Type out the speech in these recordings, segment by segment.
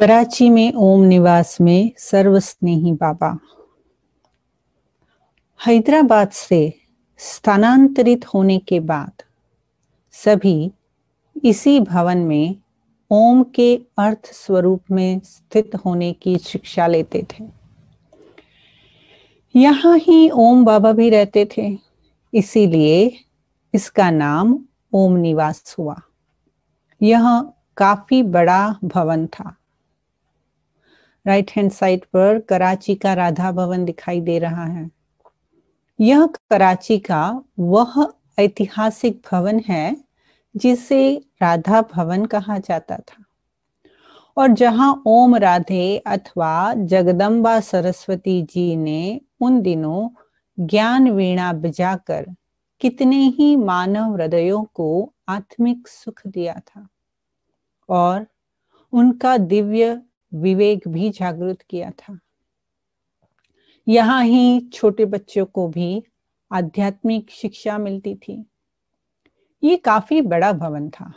कराची में ओम निवास में सर्वस्नेही बाबा हैदराबाद से स्थानांतरित होने के बाद सभी इसी भवन में ओम के अर्थ स्वरूप में स्थित होने की शिक्षा लेते थे यहाँ ही ओम बाबा भी रहते थे इसीलिए इसका नाम ओम निवास हुआ यह काफी बड़ा भवन था राइट हैंड साइड पर कराची का राधा भवन दिखाई दे रहा है यह कराची का वह ऐतिहासिक भवन है जिसे राधा भवन कहा जाता था और जहां ओम राधे अथवा जगदम्बा सरस्वती जी ने उन दिनों ज्ञान वीणा बजाकर कितने ही मानव हृदयों को आत्मिक सुख दिया था और उनका दिव्य विवेक भी जागृत किया था यहाँ ही छोटे बच्चों को भी आध्यात्मिक शिक्षा मिलती थी ये काफी बड़ा भवन था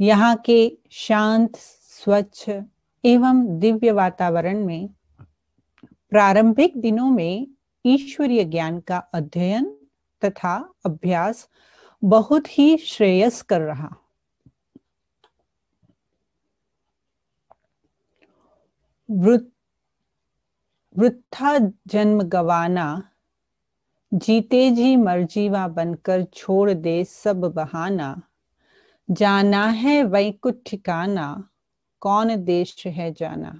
यहाँ के शांत स्वच्छ एवं दिव्य वातावरण में प्रारंभिक दिनों में ईश्वरीय ज्ञान का अध्ययन तथा अभ्यास बहुत ही श्रेयस कर रहा वृथा जन्म गवाना जीते जी मर्जीवा बनकर छोड़ दे सब बहाना जाना है वही कुछ ठिकाना कौन देश है जाना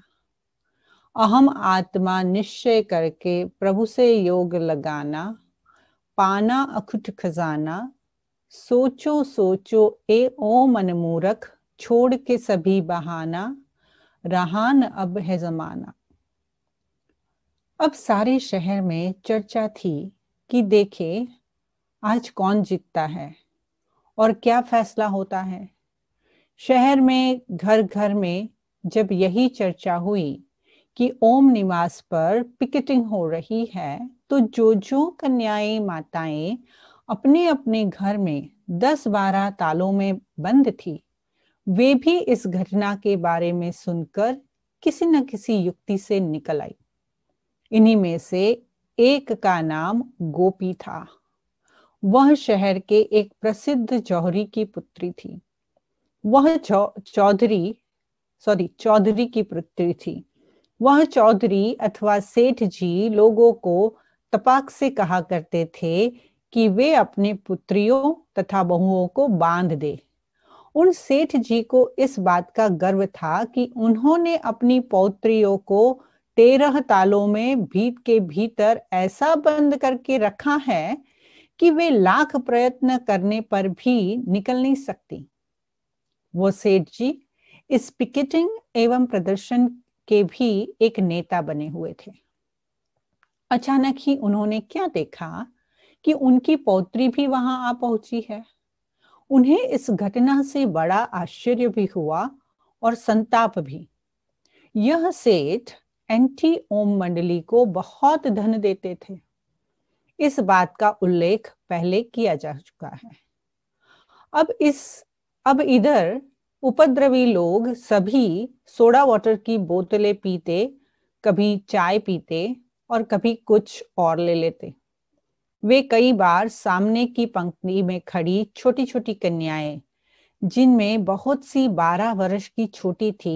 अहम आत्मा निश्चय करके प्रभु से योग लगाना पाना अखुट खजाना सोचो सोचो ए ओ मनमूरख छोड़ के सभी बहाना रहान अब है जमाना अब सारे शहर में चर्चा थी कि देखे आज कौन जीतता है और क्या फैसला होता है शहर में घर घर में जब यही चर्चा हुई कि ओम निवास पर पिकेटिंग हो रही है तो जो जो कन्याएं माताएं अपने अपने घर में दस बारह तालों में बंद थी वे भी इस घटना के बारे में सुनकर किसी न किसी युक्ति से निकल आई इन्हीं में से एक का नाम गोपी था वह शहर के एक प्रसिद्ध जौहरी की पुत्री थी वह चौधरी सॉरी चौधरी की पुत्री थी वह चौधरी अथवा सेठ जी लोगों को तपाक से कहा करते थे कि वे अपने पुत्रियों तथा बहुओं को बांध दे उन सेठ जी को इस बात का गर्व था कि उन्होंने अपनी पौत्रियों को तेरह तालों में भीत के भीतर ऐसा बंद करके रखा है कि वे लाख प्रयत्न करने पर भी निकल नहीं सकती वो सेठ जी इस पिकेटिंग एवं प्रदर्शन के भी एक नेता बने हुए थे अचानक ही उन्होंने क्या देखा कि उनकी पौत्री भी वहां आ पहुंची है उन्हें इस घटना से बड़ा आश्चर्य भी हुआ और संताप भी यह सेठ एंटी ओम मंडली को बहुत धन देते थे इस बात का उल्लेख पहले किया जा चुका है अब इस अब इधर उपद्रवी लोग सभी सोडा वाटर की बोतलें पीते कभी चाय पीते और कभी कुछ और ले लेते वे कई बार सामने की पंक्ति में खड़ी छोटी छोटी कन्याएं जिनमें बहुत सी बारह वर्ष की छोटी थी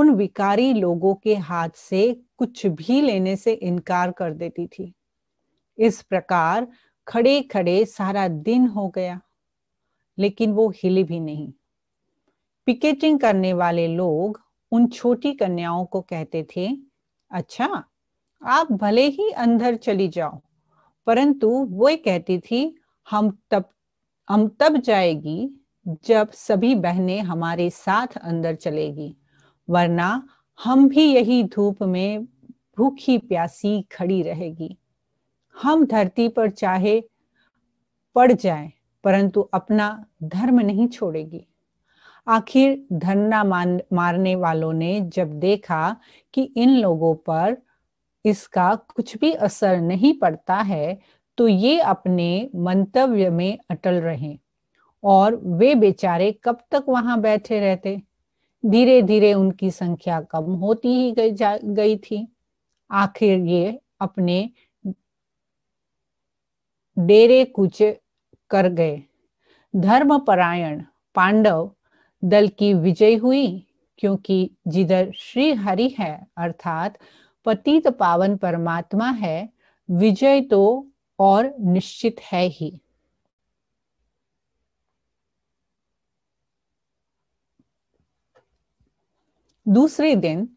उन विकारी लोगों के हाथ से कुछ भी लेने से इनकार कर देती थी इस प्रकार खड़े खड़े सारा दिन हो गया लेकिन वो हिली भी नहीं पिकेटिंग करने वाले लोग उन छोटी कन्याओं को कहते थे अच्छा आप भले ही अंदर चली जाओ परंतु वो ये कहती थी हम तब हम तब जाएगी जब सभी बहनें हमारे साथ अंदर चलेगी वरना हम भी यही धूप में भूखी प्यासी खड़ी रहेगी हम धरती पर चाहे पड़ जाए परंतु अपना धर्म नहीं छोड़ेगी आखिर धरना मारने वालों ने जब देखा कि इन लोगों पर इसका कुछ भी असर नहीं पड़ता है तो ये अपने मंतव्य में अटल रहे और वे बेचारे कब तक वहां बैठे रहते धीरे धीरे उनकी संख्या कम होती ही गई गई थी आखिर ये अपने डेरे कुछ कर गए धर्मपरायण पांडव दल की विजय हुई क्योंकि जिधर श्री हरि है अर्थात पतित पावन परमात्मा है विजय तो और निश्चित है ही दूसरे दिन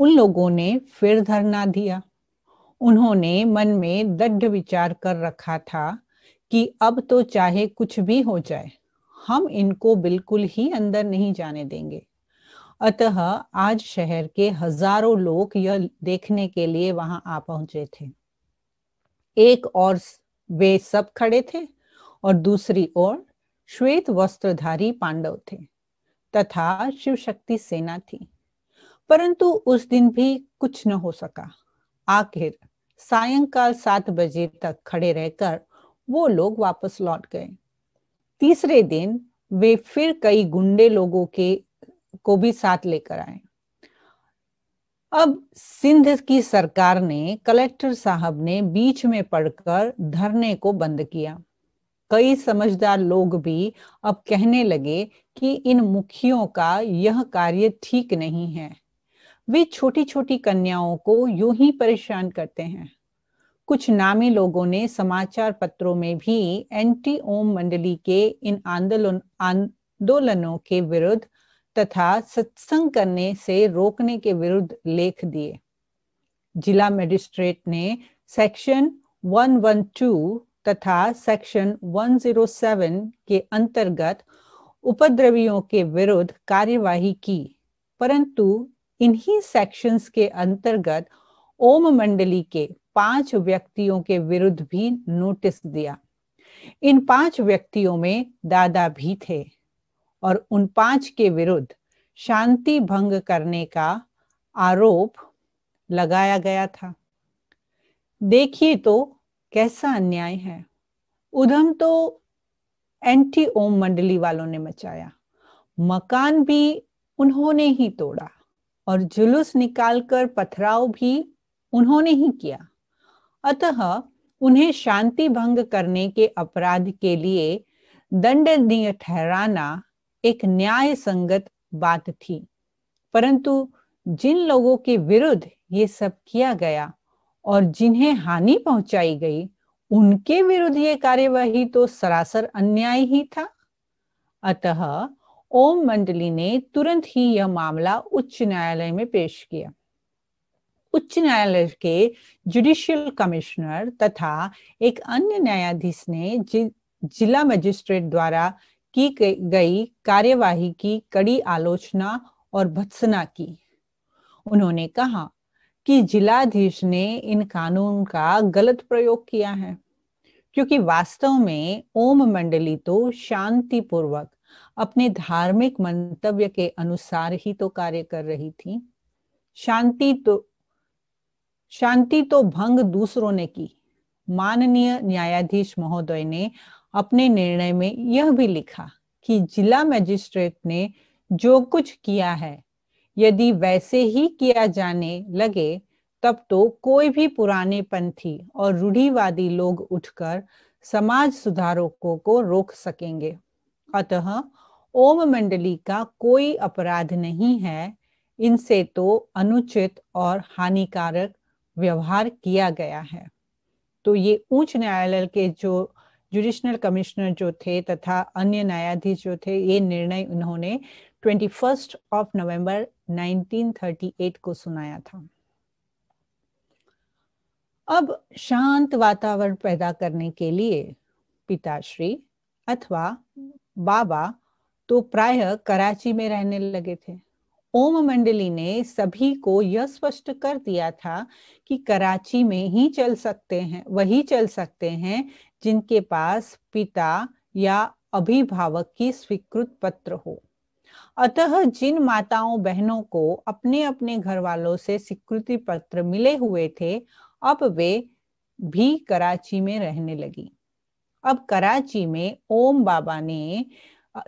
उन लोगों ने फिर धरना दिया उन्होंने मन में दृढ़ विचार कर रखा था कि अब तो चाहे कुछ भी हो जाए हम इनको बिल्कुल ही अंदर नहीं जाने देंगे अतः आज शहर के हजारों लोग यह देखने के लिए वहां आ पहुंचे थे एक और वे सब खड़े थे और दूसरी ओर श्वेत वस्त्रधारी पांडव थे तथा शिव शक्ति सेना थी परंतु उस दिन भी कुछ न हो सका आखिर सायंकाल सात बजे तक खड़े रहकर वो लोग वापस लौट गए तीसरे दिन वे फिर कई गुंडे लोगों के को भी साथ लेकर आए अब सिंध की सरकार ने कलेक्टर साहब ने बीच में पड़कर धरने को बंद किया कई समझदार लोग भी अब कहने लगे कि इन मुखियों का यह कार्य ठीक नहीं है वे छोटी छोटी कन्याओं को यूं ही परेशान करते हैं कुछ नामी लोगों ने समाचार पत्रों में भी एंटी ओम मंडली के इन आंदोलन आंदोलनों के विरुद्ध तथा सत्संग करने से रोकने के विरुद्ध लेख दिए जिला मजिस्ट्रेट ने सेक्शन 112 तथा सेक्शन 107 के अंतर्गत उपद्रवियों के विरुद्ध कार्यवाही की परंतु इन्हीं सेक्शंस के अंतर्गत ओम मंडली के पांच व्यक्तियों के विरुद्ध भी नोटिस दिया इन पांच व्यक्तियों में दादा भी थे और उन पांच के विरुद्ध शांति भंग करने का आरोप लगाया गया था देखिए तो कैसा अन्याय है उधम तो एंटी ओम मंडली वालों ने मचाया मकान भी उन्होंने ही तोड़ा और जुलूस निकालकर पथराव भी उन्होंने ही किया अतः उन्हें शांति भंग करने के अपराध के लिए दंडनीय ठहराना एक न्याय संगत बात थी परंतु जिन लोगों के विरुद्ध ये सब किया गया और जिन्हें हानि पहुंचाई गई उनके विरुद्ध ये कार्यवाही तो सरासर अन्याय ही था अतः ओम मंडली ने तुरंत ही यह मामला उच्च न्यायालय में पेश किया उच्च न्यायालय के जुडिशियल कमिश्नर तथा एक अन्य न्यायाधीश ने जि, जिला मजिस्ट्रेट द्वारा की गई कार्यवाही की कड़ी आलोचना और भत्सना की उन्होंने कहा कि जिलाधीश ने इन कानून का गलत प्रयोग किया है क्योंकि वास्तव में ओम मंडली तो शांतिपूर्वक अपने धार्मिक मंतव्य के अनुसार ही तो कार्य कर रही थी शांति तो शांति तो भंग दूसरों ने की माननीय न्यायाधीश महोदय ने अपने निर्णय में यह भी लिखा कि जिला मजिस्ट्रेट ने जो कुछ किया है यदि वैसे ही किया जाने लगे तब तो कोई भी पुराने पंथी और रूढ़ीवादी लोग उठकर समाज सुधारकों को रोक सकेंगे अतः ओम मंडली का कोई अपराध नहीं है इनसे तो अनुचित और हानिकारक व्यवहार किया गया है तो ये उच्च न्यायालय के जो जुडिशनल कमिश्नर जो थे तथा अन्य न्यायाधीश जो थे ये निर्णय उन्होंने 21 ऑफ नवंबर 1938 को सुनाया था अब शांत वातावरण पैदा करने के लिए पिताश्री अथवा बाबा तो प्राय कराची में रहने लगे थे ओम मंडली ने सभी को यह स्पष्ट कर दिया था कि कराची में ही चल सकते हैं वही चल सकते हैं जिनके पास पिता या अभिभावक की स्वीकृत पत्र हो अतः जिन माताओं बहनों को अपने अपने घर वालों से स्वीकृति पत्र मिले हुए थे अब वे भी कराची में रहने लगी अब कराची में ओम बाबा ने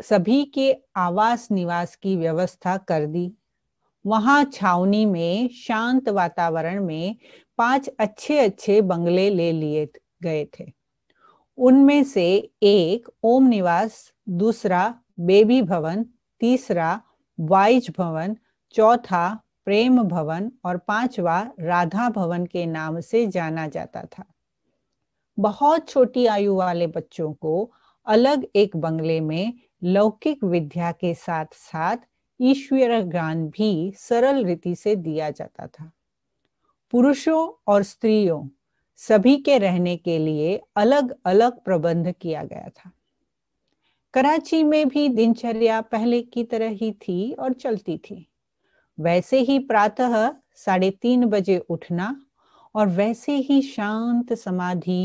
सभी के आवास निवास की व्यवस्था कर दी वहां छावनी में शांत वातावरण में पांच अच्छे अच्छे बंगले ले लिए गए थे उनमें से एक ओम निवास दूसरा बेबी भवन तीसरा वाइज भवन चौथा प्रेम भवन और पांचवा राधा भवन के नाम से जाना जाता था बहुत छोटी आयु वाले बच्चों को अलग एक बंगले में लौकिक विद्या के साथ साथ ईश्वर ज्ञान भी सरल रीति से दिया जाता था पुरुषों और स्त्रियों सभी के रहने के लिए अलग अलग प्रबंध किया गया था कराची में भी दिनचर्या पहले की तरह ही थी और चलती थी वैसे ही प्रातः साढ़े तीन बजे उठना और वैसे ही शांत समाधि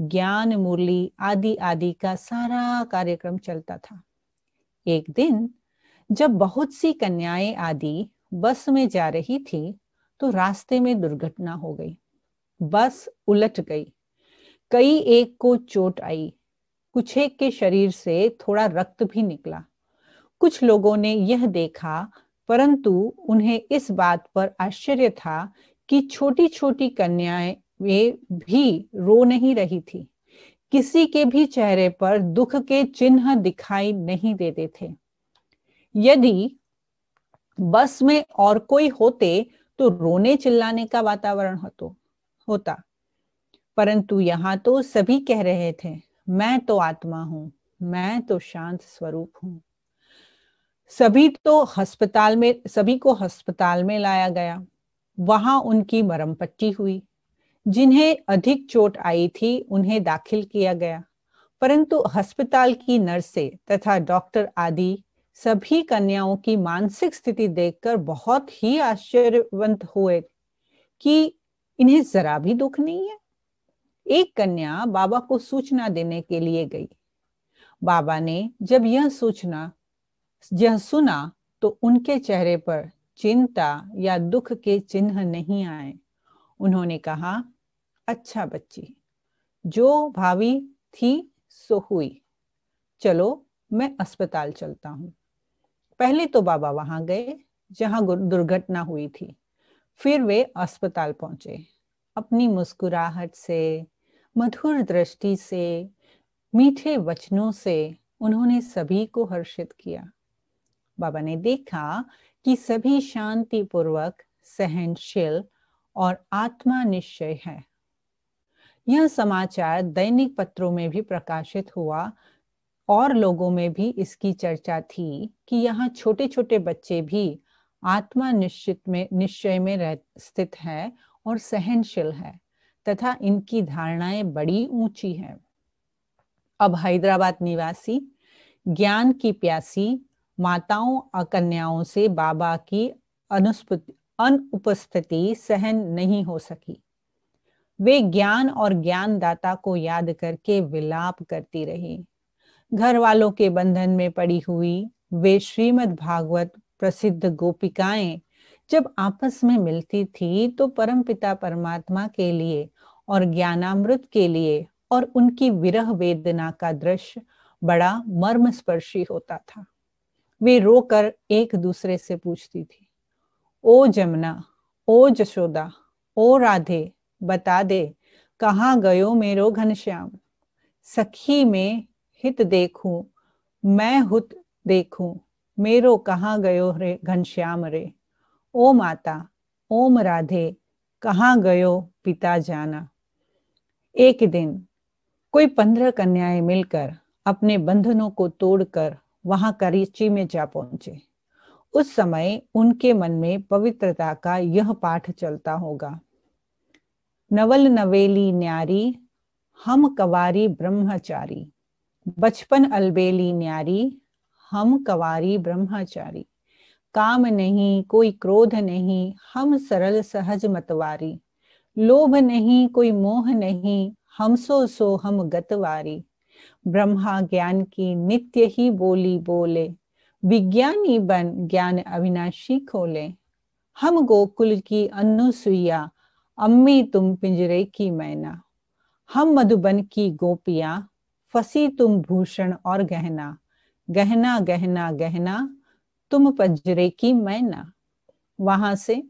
ज्ञान मुरली आदि आदि का सारा कार्यक्रम चलता था एक दिन जब बहुत सी कन्याएं आदि बस में जा रही थी तो रास्ते में दुर्घटना हो गई बस उलट गई कई एक को चोट आई कुछ एक के शरीर से थोड़ा रक्त भी निकला कुछ लोगों ने यह देखा परंतु उन्हें इस बात पर आश्चर्य था कि छोटी छोटी कन्याएं वे भी रो नहीं रही थी किसी के भी चेहरे पर दुख के चिन्ह दिखाई नहीं देते थे यदि बस में और कोई होते तो रोने चिल्लाने का वातावरण होता होता परंतु यहाँ तो सभी कह रहे थे मैं तो आत्मा हूं मैं तो शांत स्वरूप हूं सभी तो अस्पताल में सभी को अस्पताल में लाया गया वहां उनकी मरम पट्टी हुई जिन्हें अधिक चोट आई थी उन्हें दाखिल किया गया परंतु अस्पताल की नर्सें तथा डॉक्टर आदि सभी कन्याओं की मानसिक स्थिति देखकर बहुत ही आश्चर्यवंत हुए कि इन्हें जरा भी दुख नहीं है एक कन्या बाबा को सूचना देने के लिए गई बाबा ने जब यह सूचना यह सुना तो उनके चेहरे पर चिंता या दुख के चिन्ह नहीं आए उन्होंने कहा अच्छा बच्ची जो भावी थी सो हुई चलो मैं अस्पताल चलता हूं पहले तो बाबा वहां गए जहां दुर्घटना हुई थी फिर वे अस्पताल पहुंचे अपनी मुस्कुराहट से मधुर दृष्टि से मीठे वचनों से उन्होंने सभी को हर्षित किया बाबा ने देखा कि सभी शांतिपूर्वक सहनशील और आत्मा निश्चय है यह समाचार दैनिक पत्रों में भी प्रकाशित हुआ और लोगों में भी इसकी चर्चा थी कि यहाँ छोटे छोटे बच्चे भी आत्मा निश्चित में निश्चय में रह स्थित है और सहनशील है तथा इनकी धारणाएं बड़ी ऊंची है अब हैदराबाद निवासी ज्ञान की प्यासी माताओं और कन्याओं से बाबा की अनुपस्थिति सहन नहीं हो सकी वे ज्ञान और ज्ञानदाता को याद करके विलाप करती रही घर वालों के बंधन में पड़ी हुई वे श्रीमद् भागवत प्रसिद्ध गोपिकाएं जब आपस में मिलती थी तो परमपिता परमात्मा के लिए और ज्ञानामृत के लिए और उनकी विरह वेदना का दृश्य बड़ा मर्मस्पर्शी होता था वे रोकर एक दूसरे से पूछती थी ओ जमुना ओ जशोदा ओ राधे बता दे कहा गयो मेरो घनश्याम सखी में हित देखूं मैं हुत देखूं मेरो कहाँ गयो रे घनश्याम रे ओ माता ओम राधे कहाँ गयो पिता जाना एक दिन कोई पंद्रह कन्याएं मिलकर अपने बंधनों को तोड़कर वहां करीची में जा पहुंचे उस समय उनके मन में पवित्रता का यह पाठ चलता होगा नवल नवेली न्यारी हम कवारी ब्रह्मचारी बचपन अलबेली न्यारी हम कवारी ब्रह्मचारी काम नहीं कोई क्रोध नहीं हम सरल सहज मतवारी लोभ नहीं कोई मोह नहीं हम सो सो हम गतवारी ब्रह्मा ज्ञान की नित्य ही बोली बोले विज्ञानी बन ज्ञान अविनाशी खोले हम गोकुल की अनुसुईया अम्मी तुम पिंजरे की मैना हम मधुबन की गोपियां फसी तुम भूषण और गहना गहना गहना गहना तुम पजरे की मैना वहां से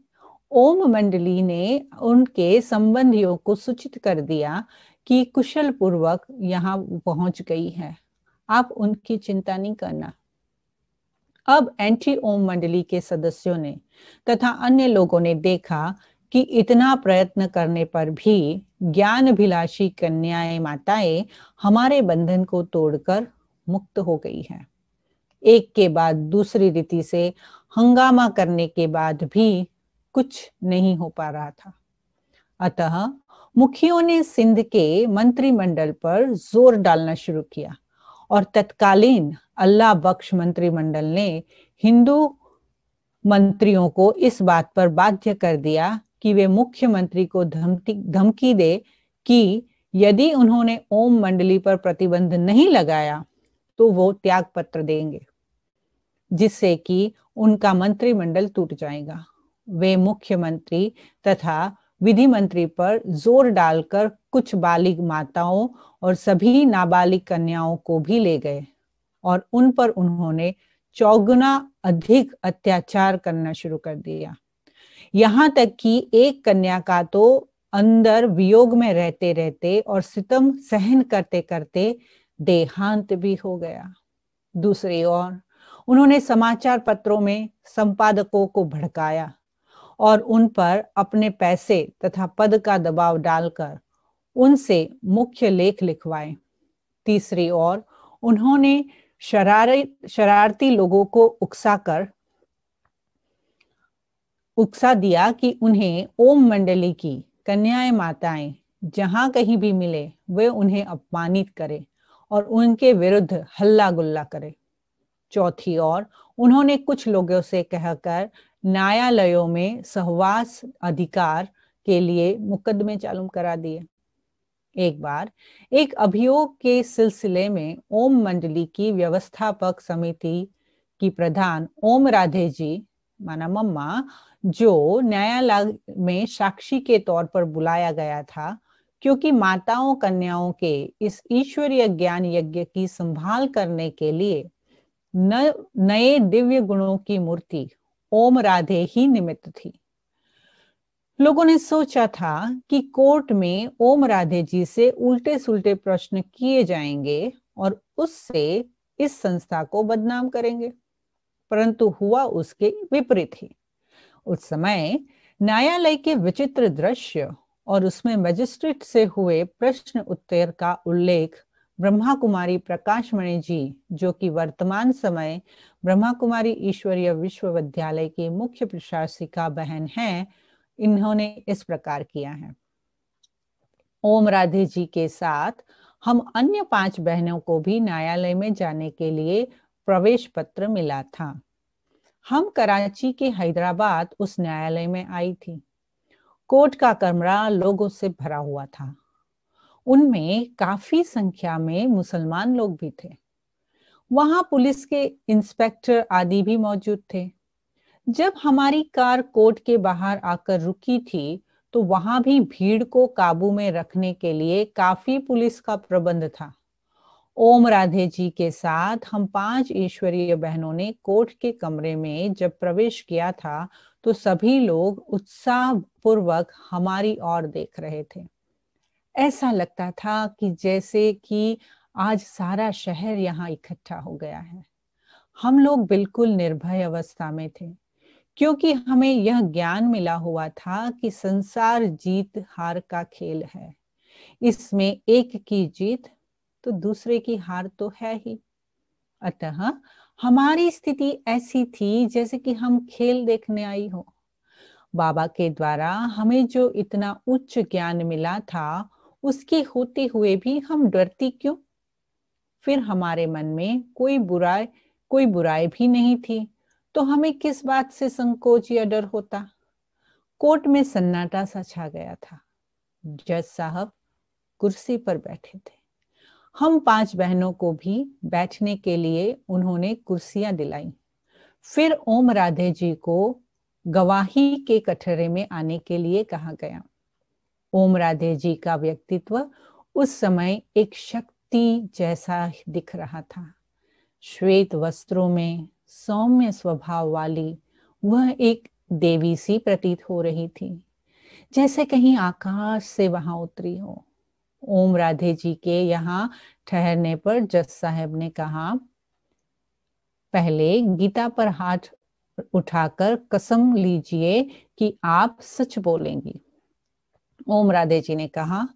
ओम मंडली ने उनके संबंधियों को सूचित कर दिया कि कुशल पूर्वक यहाँ पहुंच गई है आप उनकी चिंता नहीं करना अब एंटी ओम मंडली के सदस्यों ने तथा अन्य लोगों ने देखा कि इतना प्रयत्न करने पर भी ज्ञान भिलाषी कन्याएं माताएं हमारे बंधन को तोड़कर मुक्त हो गई है एक के बाद दूसरी रीति से हंगामा करने के बाद भी कुछ नहीं हो पा रहा था अतः मुखियों ने सिंध के मंत्रिमंडल पर जोर डालना शुरू किया और तत्कालीन अल्लाह बख्श मंत्रिमंडल ने हिंदू मंत्रियों को इस बात पर बाध्य कर दिया कि वे मुख्यमंत्री को धमकी धमकी दे कि यदि उन्होंने ओम मंडली पर प्रतिबंध नहीं लगाया तो वो त्याग पत्र देंगे जिससे कि उनका मंत्रिमंडल टूट जाएगा वे मुख्यमंत्री तथा विधि मंत्री पर जोर डालकर कुछ बालिग माताओं और सभी नाबालिग कन्याओं को भी ले गए और उन पर उन्होंने चौगुना अधिक अत्याचार करना शुरू कर दिया यहां तक कि एक कन्या का तो अंदर वियोग में रहते रहते और सितम सहन करते करते देहांत भी हो गया दूसरी ओर उन्होंने समाचार पत्रों में संपादकों को भड़काया और उन पर अपने पैसे तथा पद का दबाव डालकर उनसे मुख्य लेख लिखवाए तीसरी ओर उन्होंने शरारती लोगों को उकसाकर उकसा दिया कि उन्हें ओम मंडली की कन्याएं माताएं जहां कहीं भी मिले वे उन्हें अपमानित करें और उनके विरुद्ध हल्ला गुल्ला करे चौथी ओर उन्होंने कुछ लोगों से कहकर न्यायालयों में सहवास अधिकार के लिए मुकदमे चालू करा दिए एक बार एक अभियोग के सिलसिले में ओम मंडली की व्यवस्थापक समिति की प्रधान ओम राधे जी माना मम्मा जो न्यायालय में साक्षी के तौर पर बुलाया गया था क्योंकि माताओं कन्याओं के इस ईश्वरीय ज्ञान यज्ञ की संभाल करने के लिए न, नए दिव्य गुणों की मूर्ति ओम राधे ही निमित्त थी लोगों ने सोचा था कि कोर्ट में ओम राधे जी से उल्टे सुलटे प्रश्न किए जाएंगे और उससे इस संस्था को बदनाम करेंगे परंतु हुआ उसके विपरीत ही उस समय न्यायालय के विचित्र दृश्य और उसमें मजिस्ट्रेट से हुए प्रश्न उत्तर का उल्लेख ब्रह्मा कुमारी प्रकाशमणि जी जो कि वर्तमान समय ब्रह्मा कुमारी ईश्वरीय विश्वविद्यालय की मुख्य प्रशासिका बहन हैं इन्होंने इस प्रकार किया है ओम राधे जी के साथ हम अन्य पांच बहनों को भी न्यायालय में जाने के लिए प्रवेश पत्र मिला था हम कराची के हैदराबाद उस न्यायालय में आई थी कोर्ट का कमरा लोगों से भरा हुआ था उनमें काफी संख्या में मुसलमान लोग भी थे वहां पुलिस के इंस्पेक्टर आदि भी मौजूद थे जब हमारी कार कोर्ट के बाहर आकर रुकी थी तो वहां भी भीड़ को काबू में रखने के लिए काफी पुलिस का प्रबंध था ओम राधे जी के साथ हम पांच ईश्वरीय बहनों ने कोर्ट के कमरे में जब प्रवेश किया था तो सभी लोग उत्साह पूर्वक हमारी ओर देख रहे थे ऐसा लगता था कि जैसे कि आज सारा शहर यहाँ इकट्ठा हो गया है हम लोग बिल्कुल निर्भय अवस्था में थे क्योंकि हमें यह ज्ञान मिला हुआ था कि संसार जीत हार का खेल है इसमें एक की जीत तो दूसरे की हार तो है ही अतः हमारी स्थिति ऐसी थी जैसे कि हम खेल देखने आई हो बाबा के द्वारा हमें जो इतना उच्च ज्ञान मिला था उसके होते हुए भी हम डरती क्यों फिर हमारे मन में कोई बुराई कोई बुराई भी नहीं थी तो हमें किस बात से संकोच या डर होता कोर्ट में सन्नाटा सा छा गया था जज साहब कुर्सी पर बैठे थे हम पांच बहनों को भी बैठने के लिए उन्होंने कुर्सियां दिलाई फिर ओम राधे जी को गवाही के कठरे में आने के लिए कहा गया ओम राधे जी का व्यक्तित्व उस समय एक शक्ति जैसा दिख रहा था श्वेत वस्त्रों में सौम्य स्वभाव वाली वह एक देवी सी प्रतीत हो रही थी जैसे कहीं आकाश से वहां उतरी हो ओम राधे जी के यहाँ ठहरने पर जज साहब ने कहा पहले गीता पर हाथ उठाकर कसम लीजिए कि आप सच बोलेंगी ओम राधे जी ने कहा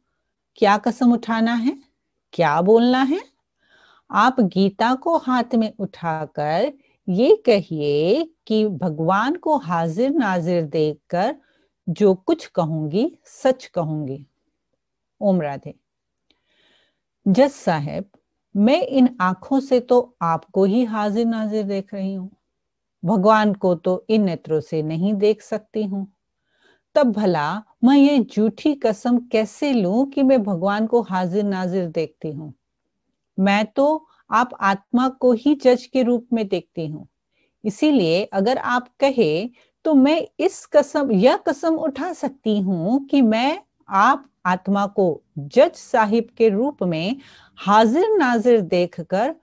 क्या कसम उठाना है क्या बोलना है आप गीता को हाथ में उठाकर ये कहिए कि भगवान को हाजिर नाजिर देखकर जो कुछ कहूंगी सच कहूंगी ओम राधे जज साहेब मैं इन आंखों से तो आपको ही हाजिर नाजिर देख रही हूं भगवान को तो इन नेत्रों से नहीं देख सकती हूँ तब भला मैं ये झूठी कसम कैसे लू कि मैं भगवान को हाजिर नाजिर देखती हूँ मैं तो आप आत्मा को ही जज के रूप में देखती हूँ इसीलिए अगर आप कहे तो मैं इस कसम यह कसम उठा सकती हूँ कि मैं आप आत्मा को जज साहिब के रूप में हाजिर नाजिर देखकर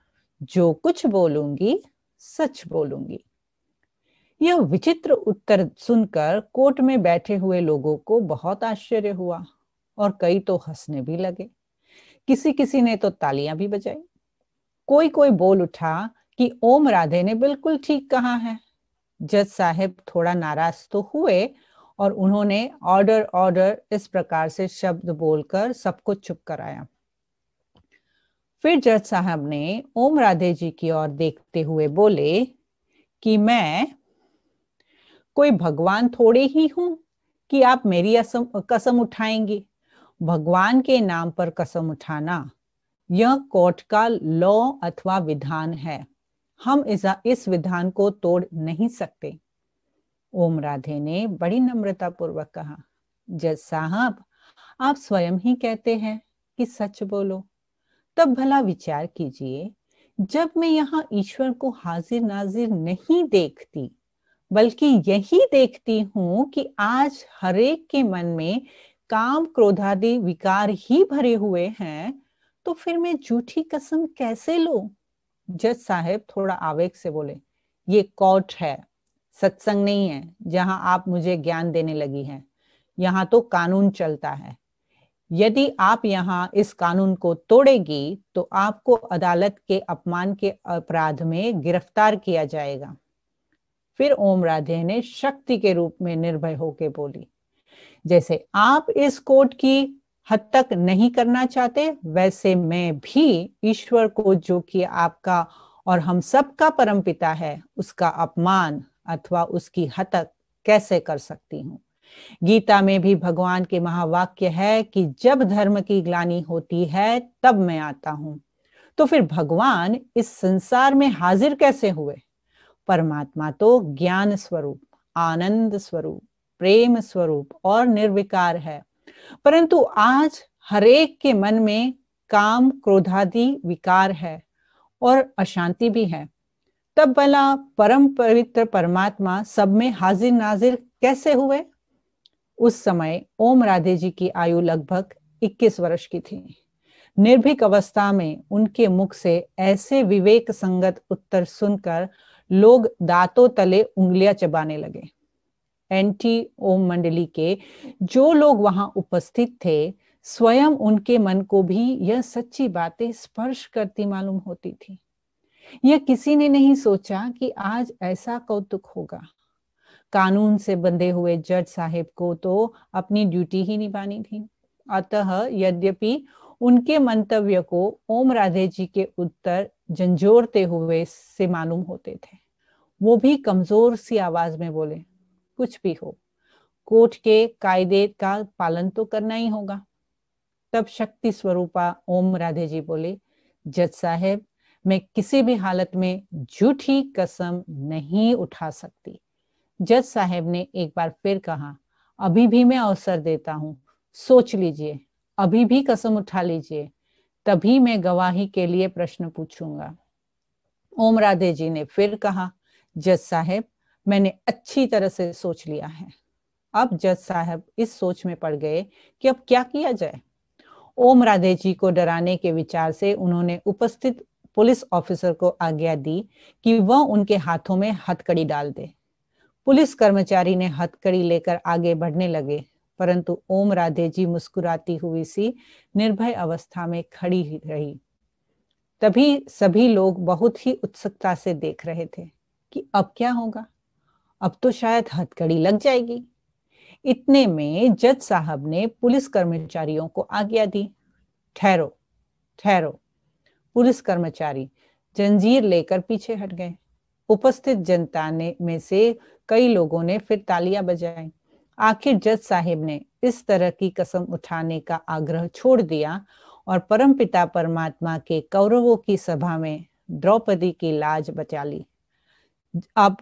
जो कुछ बोलूंगी सच बोलूंगी यह विचित्र उत्तर सुनकर कोर्ट में बैठे हुए लोगों को बहुत आश्चर्य हुआ और कई तो हंसने भी लगे किसी किसी ने तो तालियां भी बजाई कोई कोई बोल उठा कि ओम राधे ने बिल्कुल ठीक कहा है जज साहेब थोड़ा नाराज तो हुए और उन्होंने ऑर्डर ऑर्डर इस प्रकार से शब्द बोलकर सबको चुप कराया फिर जज साहब ने ओम राधे जी की ओर देखते हुए बोले कि मैं कोई भगवान थोड़े ही हूं कि आप मेरी असम, कसम उठाएंगे भगवान के नाम पर कसम उठाना यह कोर्ट का लॉ अथवा विधान है हम इस विधान को तोड़ नहीं सकते ओम राधे ने बड़ी नम्रता पूर्वक कहा जज साहब आप स्वयं ही कहते हैं कि सच बोलो तब भला विचार कीजिए जब मैं यहाँ ईश्वर को हाजिर नाजिर नहीं देखती बल्कि यही देखती हूं कि आज हरेक के मन में काम क्रोधादि विकार ही भरे हुए हैं तो फिर मैं झूठी कसम कैसे लू जज साहेब थोड़ा आवेग से बोले ये कोर्ट है सत्संग नहीं है जहां आप मुझे ज्ञान देने लगी हैं यहाँ तो कानून चलता है यदि आप यहाँ इस कानून को तोड़ेगी तो आपको अदालत के अपमान के अपराध में गिरफ्तार किया जाएगा फिर ओम राधे ने शक्ति के रूप में निर्भय होके बोली जैसे आप इस कोर्ट की हद तक नहीं करना चाहते वैसे मैं भी ईश्वर को जो कि आपका और हम सबका परम पिता है उसका अपमान अथवा उसकी हतक कैसे कर सकती हूँ गीता में भी भगवान के महावाक्य है कि जब धर्म की ग्लानी होती है तब मैं आता हूं तो फिर भगवान इस संसार में हाजिर कैसे हुए परमात्मा तो ज्ञान स्वरूप आनंद स्वरूप प्रेम स्वरूप और निर्विकार है परंतु आज हरेक के मन में काम क्रोधादि विकार है और अशांति भी है तब भला परम पवित्र परमात्मा सब में हाजिर नाजिर कैसे हुए उस समय ओम राधे जी की आयु लगभग 21 वर्ष की थी निर्भीक अवस्था में उनके मुख से ऐसे विवेक संगत उत्तर सुनकर लोग दांतों तले उंगलियां चबाने लगे एंटी ओम मंडली के जो लोग वहां उपस्थित थे स्वयं उनके मन को भी यह सच्ची बातें स्पर्श करती मालूम होती थी यह किसी ने नहीं सोचा कि आज ऐसा कौतुक होगा कानून से बंधे हुए जज साहेब को तो अपनी ड्यूटी ही निभानी थी अतः यद्यपि उनके मंतव्य को ओम राधे जी के उत्तर झंझोरते हुए से मालूम होते थे वो भी कमजोर सी आवाज में बोले कुछ भी हो कोर्ट के कायदे का पालन तो करना ही होगा तब शक्ति स्वरूपा ओम राधे जी बोले जज साहेब मैं किसी भी हालत में झूठी कसम नहीं उठा सकती जज साहब ने एक बार फिर कहा अभी भी मैं अवसर देता हूँ सोच लीजिए अभी भी कसम उठा लीजिए तभी मैं गवाही के लिए प्रश्न पूछूंगा ओम राधे जी ने फिर कहा जज साहब मैंने अच्छी तरह से सोच लिया है अब जज साहब इस सोच में पड़ गए कि अब क्या किया जाए ओम राधे जी को डराने के विचार से उन्होंने उपस्थित पुलिस ऑफिसर को आज्ञा दी कि वह उनके हाथों में हथकड़ी डाल दे पुलिस कर्मचारी ने हथकड़ी लेकर आगे बढ़ने लगे परंतु ओम राधे जी मुस्कुराती हुई सी निर्भय अवस्था में खड़ी रही तभी सभी लोग बहुत ही उत्सुकता से देख रहे थे कि अब क्या होगा अब तो शायद हथकड़ी लग जाएगी इतने में जज साहब ने पुलिस कर्मचारियों को आज्ञा दी ठहरो ठहरो पुलिस कर्मचारी जंजीर लेकर पीछे हट गए उपस्थित जनता ने में से कई लोगों ने फिर तालियां बजाई आखिर जज साहिब ने इस तरह की कसम उठाने का आग्रह छोड़ दिया और परमपिता परमात्मा के कौरवों की सभा में द्रौपदी की लाज बचा ली अब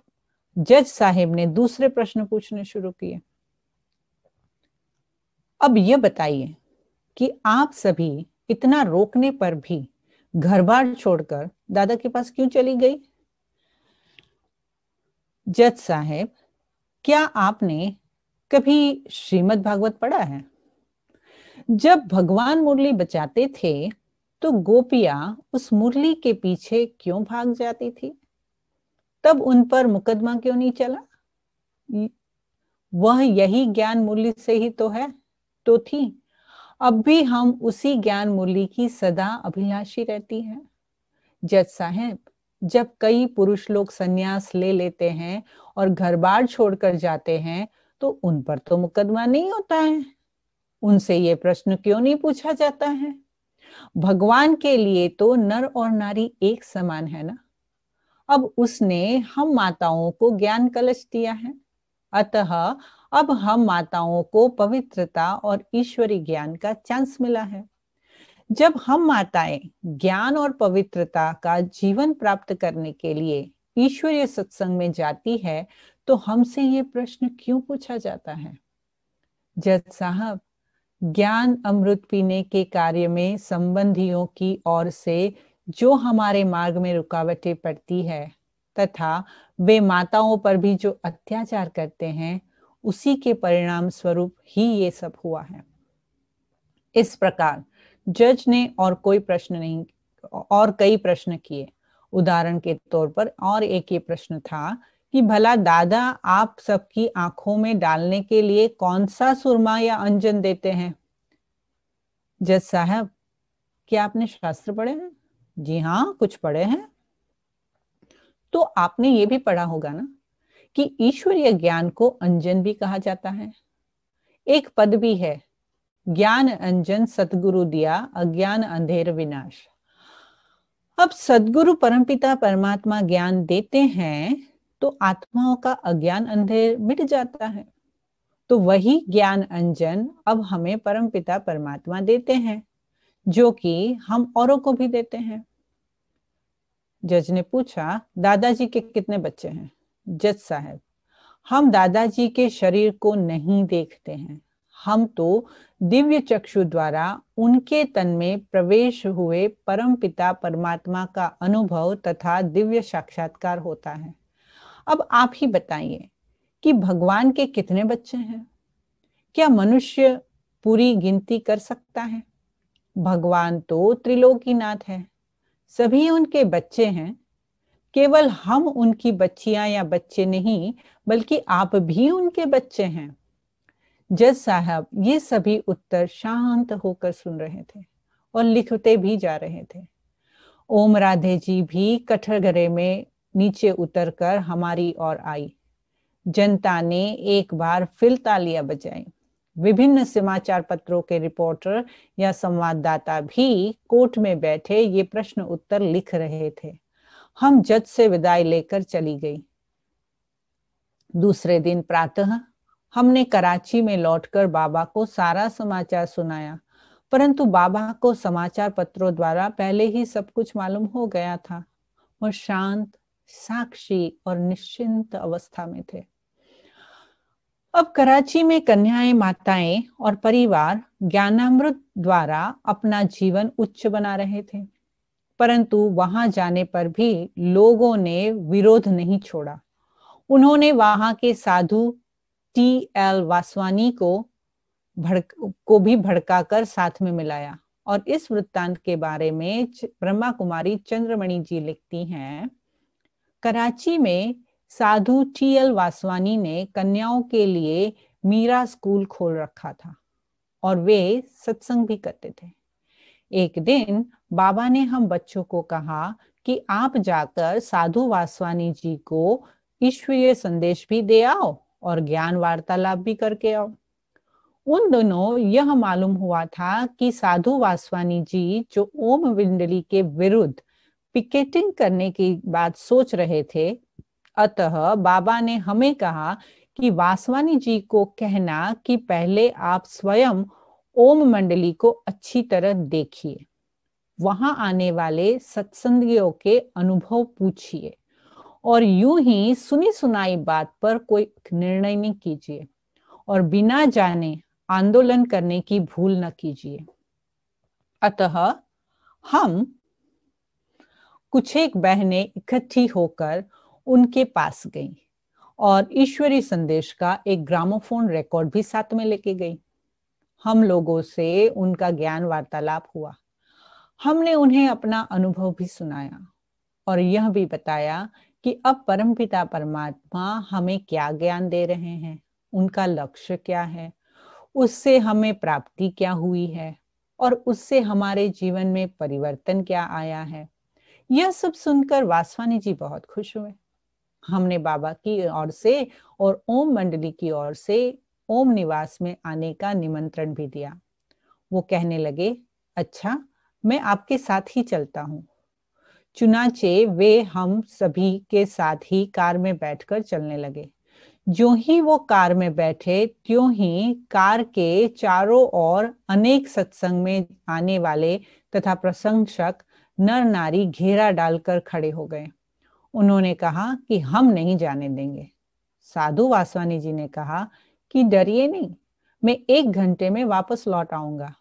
जज साहिब ने दूसरे प्रश्न पूछने शुरू किए अब यह बताइए कि आप सभी इतना रोकने पर भी घर बार छोड़कर दादा के पास क्यों चली गई जज साहेब क्या आपने कभी श्रीमद् भागवत पढ़ा है जब भगवान मुरली बचाते थे तो गोपिया उस मुरली के पीछे क्यों भाग जाती थी तब उन पर मुकदमा क्यों नहीं चला वह यही ज्ञान मुरली से ही तो है तो थी अब भी हम उसी ज्ञान मूल्य की सदा अभिलाषी रहती है जज साहेब जब कई पुरुष लोग संन्यास ले लेते हैं और घर बार छोड़कर जाते हैं तो उन पर तो मुकदमा नहीं होता है उनसे ये प्रश्न क्यों नहीं पूछा जाता है भगवान के लिए तो नर और नारी एक समान है ना अब उसने हम माताओं को ज्ञान कलश दिया है अतः अब हम माताओं को पवित्रता और ईश्वरी ज्ञान का चांस मिला है जब हम माताएं ज्ञान और पवित्रता का जीवन प्राप्त करने के लिए ईश्वरीय सत्संग में जाती है तो हमसे ये प्रश्न क्यों पूछा जाता है जज साहब ज्ञान अमृत पीने के कार्य में संबंधियों की ओर से जो हमारे मार्ग में रुकावटें पड़ती है तथा वे माताओं पर भी जो अत्याचार करते हैं उसी के परिणाम स्वरूप ही ये सब हुआ है इस प्रकार जज ने और कोई प्रश्न नहीं और कई प्रश्न किए उदाहरण के तौर पर और एक ये प्रश्न था कि भला दादा आप सबकी आंखों में डालने के लिए कौन सा सुरमा या अंजन देते हैं जज साहब क्या आपने शास्त्र पढ़े हैं जी हाँ कुछ पढ़े हैं तो आपने ये भी पढ़ा होगा ना कि ईश्वरीय ज्ञान को अंजन भी कहा जाता है एक पद भी है ज्ञान अंजन सतगुरु दिया अज्ञान अंधेर विनाश अब सदगुरु परमपिता परमात्मा ज्ञान देते हैं तो आत्माओं का अज्ञान अंधेर मिट जाता है तो वही ज्ञान अंजन अब हमें परमपिता परमात्मा देते हैं जो कि हम औरों को भी देते हैं जज ने पूछा दादाजी के कितने बच्चे हैं जज साहब हम दादाजी के शरीर को नहीं देखते हैं हम तो दिव्य चक्षु द्वारा उनके तन में प्रवेश हुए परम पिता परमात्मा का अनुभव तथा दिव्य साक्षात्कार होता है अब आप ही बताइए कि भगवान के कितने बच्चे हैं क्या मनुष्य पूरी गिनती कर सकता है भगवान तो त्रिलोकीनाथ है सभी उनके बच्चे हैं केवल हम उनकी बच्चियां या बच्चे नहीं बल्कि आप भी उनके बच्चे हैं जज साहब ये सभी उत्तर शांत होकर सुन रहे थे और लिखते भी जा रहे थे ओम राधे जी भी कठरगरे में नीचे उतरकर हमारी ओर आई जनता ने एक बार फिर तालियां बजाई विभिन्न समाचार पत्रों के रिपोर्टर या संवाददाता भी कोर्ट में बैठे ये प्रश्न उत्तर लिख रहे थे हम जज से विदाई लेकर चली गई दूसरे दिन प्रातः हमने कराची में लौटकर बाबा को सारा समाचार सुनाया परंतु बाबा को समाचार पत्रों द्वारा पहले ही सब कुछ मालूम हो गया था वह शांत साक्षी और निश्चिंत अवस्था में थे अब कराची में कन्याएं माताएं और परिवार ज्ञानामृत द्वारा अपना जीवन उच्च बना रहे थे परंतु वहां जाने पर भी लोगों ने विरोध नहीं छोड़ा उन्होंने वहां के साधु टी एल वासवानी को भड़क को भी भड़काकर साथ में मिलाया और इस वृत्तांत के बारे में ब्रह्मा कुमारी चंद्रमणि जी लिखती हैं कराची में साधु टी एल वासवानी ने कन्याओं के लिए मीरा स्कूल खोल रखा था और वे सत्संग भी करते थे एक दिन बाबा ने हम बच्चों को कहा कि आप जाकर साधु वासवानी जी को ईश्वरीय संदेश भी दे आओ और ज्ञान वार्तालाप भी करके आओ उन दोनों यह मालूम हुआ था कि साधु वासवानी जी जो ओम विंडली के विरुद्ध पिकेटिंग करने की बात सोच रहे थे अतः बाबा ने हमें कहा कि वासवानी जी को कहना कि पहले आप स्वयं ओम मंडली को अच्छी तरह देखिए वहां आने वाले सत्संगियों के अनुभव पूछिए और यूं ही सुनी सुनाई बात पर कोई निर्णय नहीं कीजिए और बिना जाने आंदोलन करने की भूल न कीजिए अतः हम कुछ एक बहने इकट्ठी होकर उनके पास गई और ईश्वरी संदेश का एक ग्रामोफोन रिकॉर्ड भी साथ में लेके गई हम लोगों से उनका ज्ञान वार्तालाप हुआ हमने उन्हें अपना अनुभव भी सुनाया और यह भी बताया कि अब परमपिता परमात्मा हमें क्या ज्ञान दे रहे हैं उनका लक्ष्य क्या है उससे हमें प्राप्ति क्या हुई है और उससे हमारे जीवन में परिवर्तन क्या आया है यह सब सुनकर वासवानी जी बहुत खुश हुए हमने बाबा की ओर से और ओम मंडली की ओर से ओम निवास में आने का निमंत्रण भी दिया वो कहने लगे अच्छा मैं आपके साथ ही चलता हूँ चुनाचे वे हम सभी के साथ ही कार में बैठकर चलने लगे जो ही वो कार में बैठे त्यों ही कार के चारों ओर अनेक सत्संग में आने वाले तथा प्रशंसक नर नारी घेरा डालकर खड़े हो गए उन्होंने कहा कि हम नहीं जाने देंगे साधु वासवानी जी ने कहा कि डरिए नहीं मैं एक घंटे में वापस लौट आऊंगा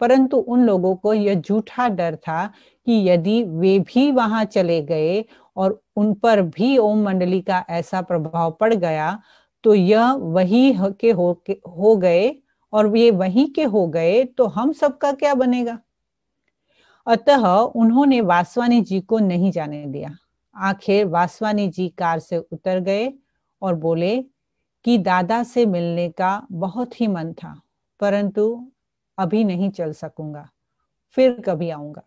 परंतु उन लोगों को यह झूठा डर था कि यदि वे भी वहां चले गए और उन पर भी ओम मंडली का ऐसा प्रभाव पड़ गया तो यह वही के हो के हो गए और ये वही के हो गए तो हम सबका क्या बनेगा अतः उन्होंने वासवानी जी को नहीं जाने दिया आखिर वासवानी जी कार से उतर गए और बोले कि दादा से मिलने का बहुत ही मन था परंतु अभी नहीं चल सकूंगा फिर कभी आऊंगा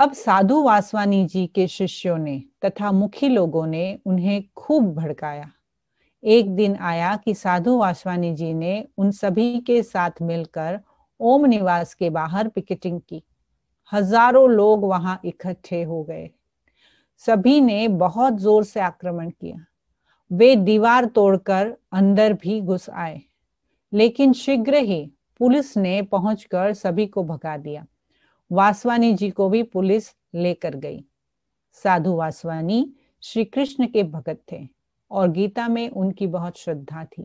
अब साधु वासवानी जी के शिष्यों ने तथा मुखी लोगों ने उन्हें खूब भड़काया एक दिन आया कि साधु वासवानी जी ने उन सभी के साथ मिलकर ओम निवास के बाहर पिकेटिंग की हजारों लोग वहां इकट्ठे हो गए सभी ने बहुत जोर से आक्रमण किया वे दीवार तोड़कर अंदर भी घुस आए लेकिन शीघ्र ही पुलिस ने पहुंचकर सभी को भगा दिया वासवानी जी को भी पुलिस लेकर गई साधु वासवानी श्री कृष्ण के भगत थे और गीता में उनकी बहुत श्रद्धा थी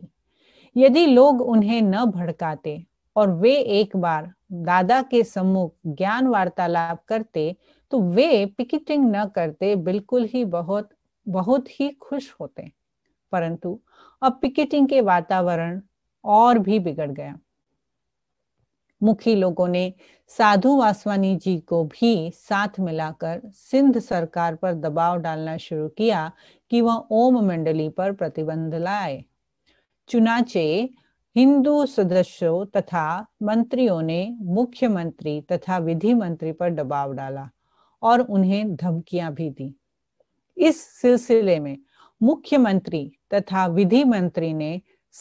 यदि लोग उन्हें न भड़काते और वे एक बार दादा के सम्मुख ज्ञान वार्तालाप करते तो वे पिकेटिंग न करते बिल्कुल ही बहुत बहुत ही खुश होते परंतु अब पिकेटिंग के वातावरण और भी बिगड़ गया मुखी लोगों ने साधु वासवानी जी को भी साथ मिलाकर सिंध सरकार पर दबाव डालना शुरू किया कि वह ओम मंडली पर प्रतिबंध लाए चुनाचे हिंदू सदस्यों तथा मंत्रियों ने मुख्यमंत्री तथा विधि मंत्री पर दबाव डाला और उन्हें धमकियां भी दी इस सिलसिले में मुख्यमंत्री तथा विधि मंत्री ने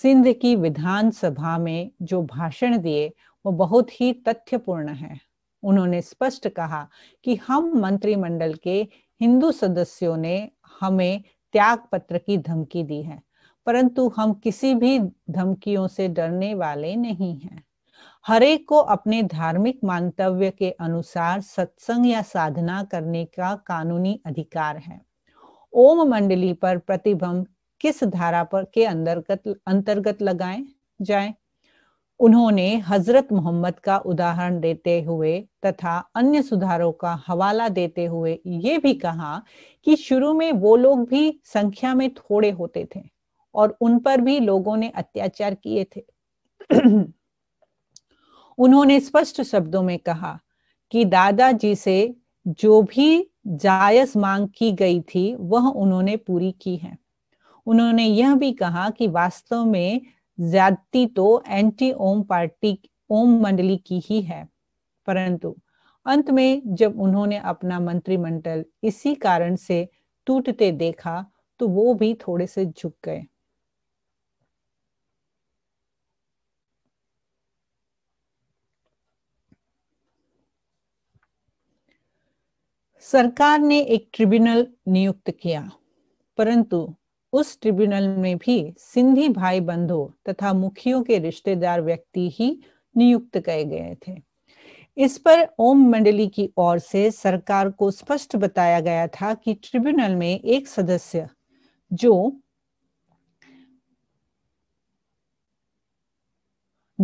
सिंध की विधानसभा में जो भाषण दिए वो बहुत ही तथ्यपूर्ण है उन्होंने स्पष्ट कहा कि हम मंत्रिमंडल के हिंदू सदस्यों ने हमें त्याग पत्र की धमकी दी है परंतु हम किसी भी धमकियों से डरने वाले नहीं हैं हरेक को अपने धार्मिक मानतव्य के अनुसार सत्संग या साधना करने का कानूनी अधिकार है ओम मंडली पर प्रतिबंध किस धारा पर के अंतर्गत अंतर्गत लगाए जाए उन्होंने हजरत मोहम्मद का उदाहरण देते हुए तथा अन्य सुधारों का हवाला देते हुए ये भी कहा कि शुरू में वो लोग भी संख्या में थोड़े होते थे और उन पर भी लोगों ने अत्याचार किए थे उन्होंने स्पष्ट शब्दों में कहा कि दादाजी से जो भी जायज मांग की गई थी वह उन्होंने पूरी की है उन्होंने यह भी कहा कि वास्तव में ज्यादती तो एंटी ओम पार्टी ओम मंडली की ही है परंतु अंत में जब उन्होंने अपना मंत्रिमंडल इसी कारण से टूटते देखा तो वो भी थोड़े से झुक गए सरकार ने एक ट्रिब्यूनल नियुक्त किया परंतु उस ट्रिब्यूनल में भी सिंधी भाई बंधु तथा मुखियों के रिश्तेदार व्यक्ति ही नियुक्त किए गए थे इस पर ओम मंडली की ओर से सरकार को स्पष्ट बताया गया था कि ट्रिब्यूनल में एक सदस्य जो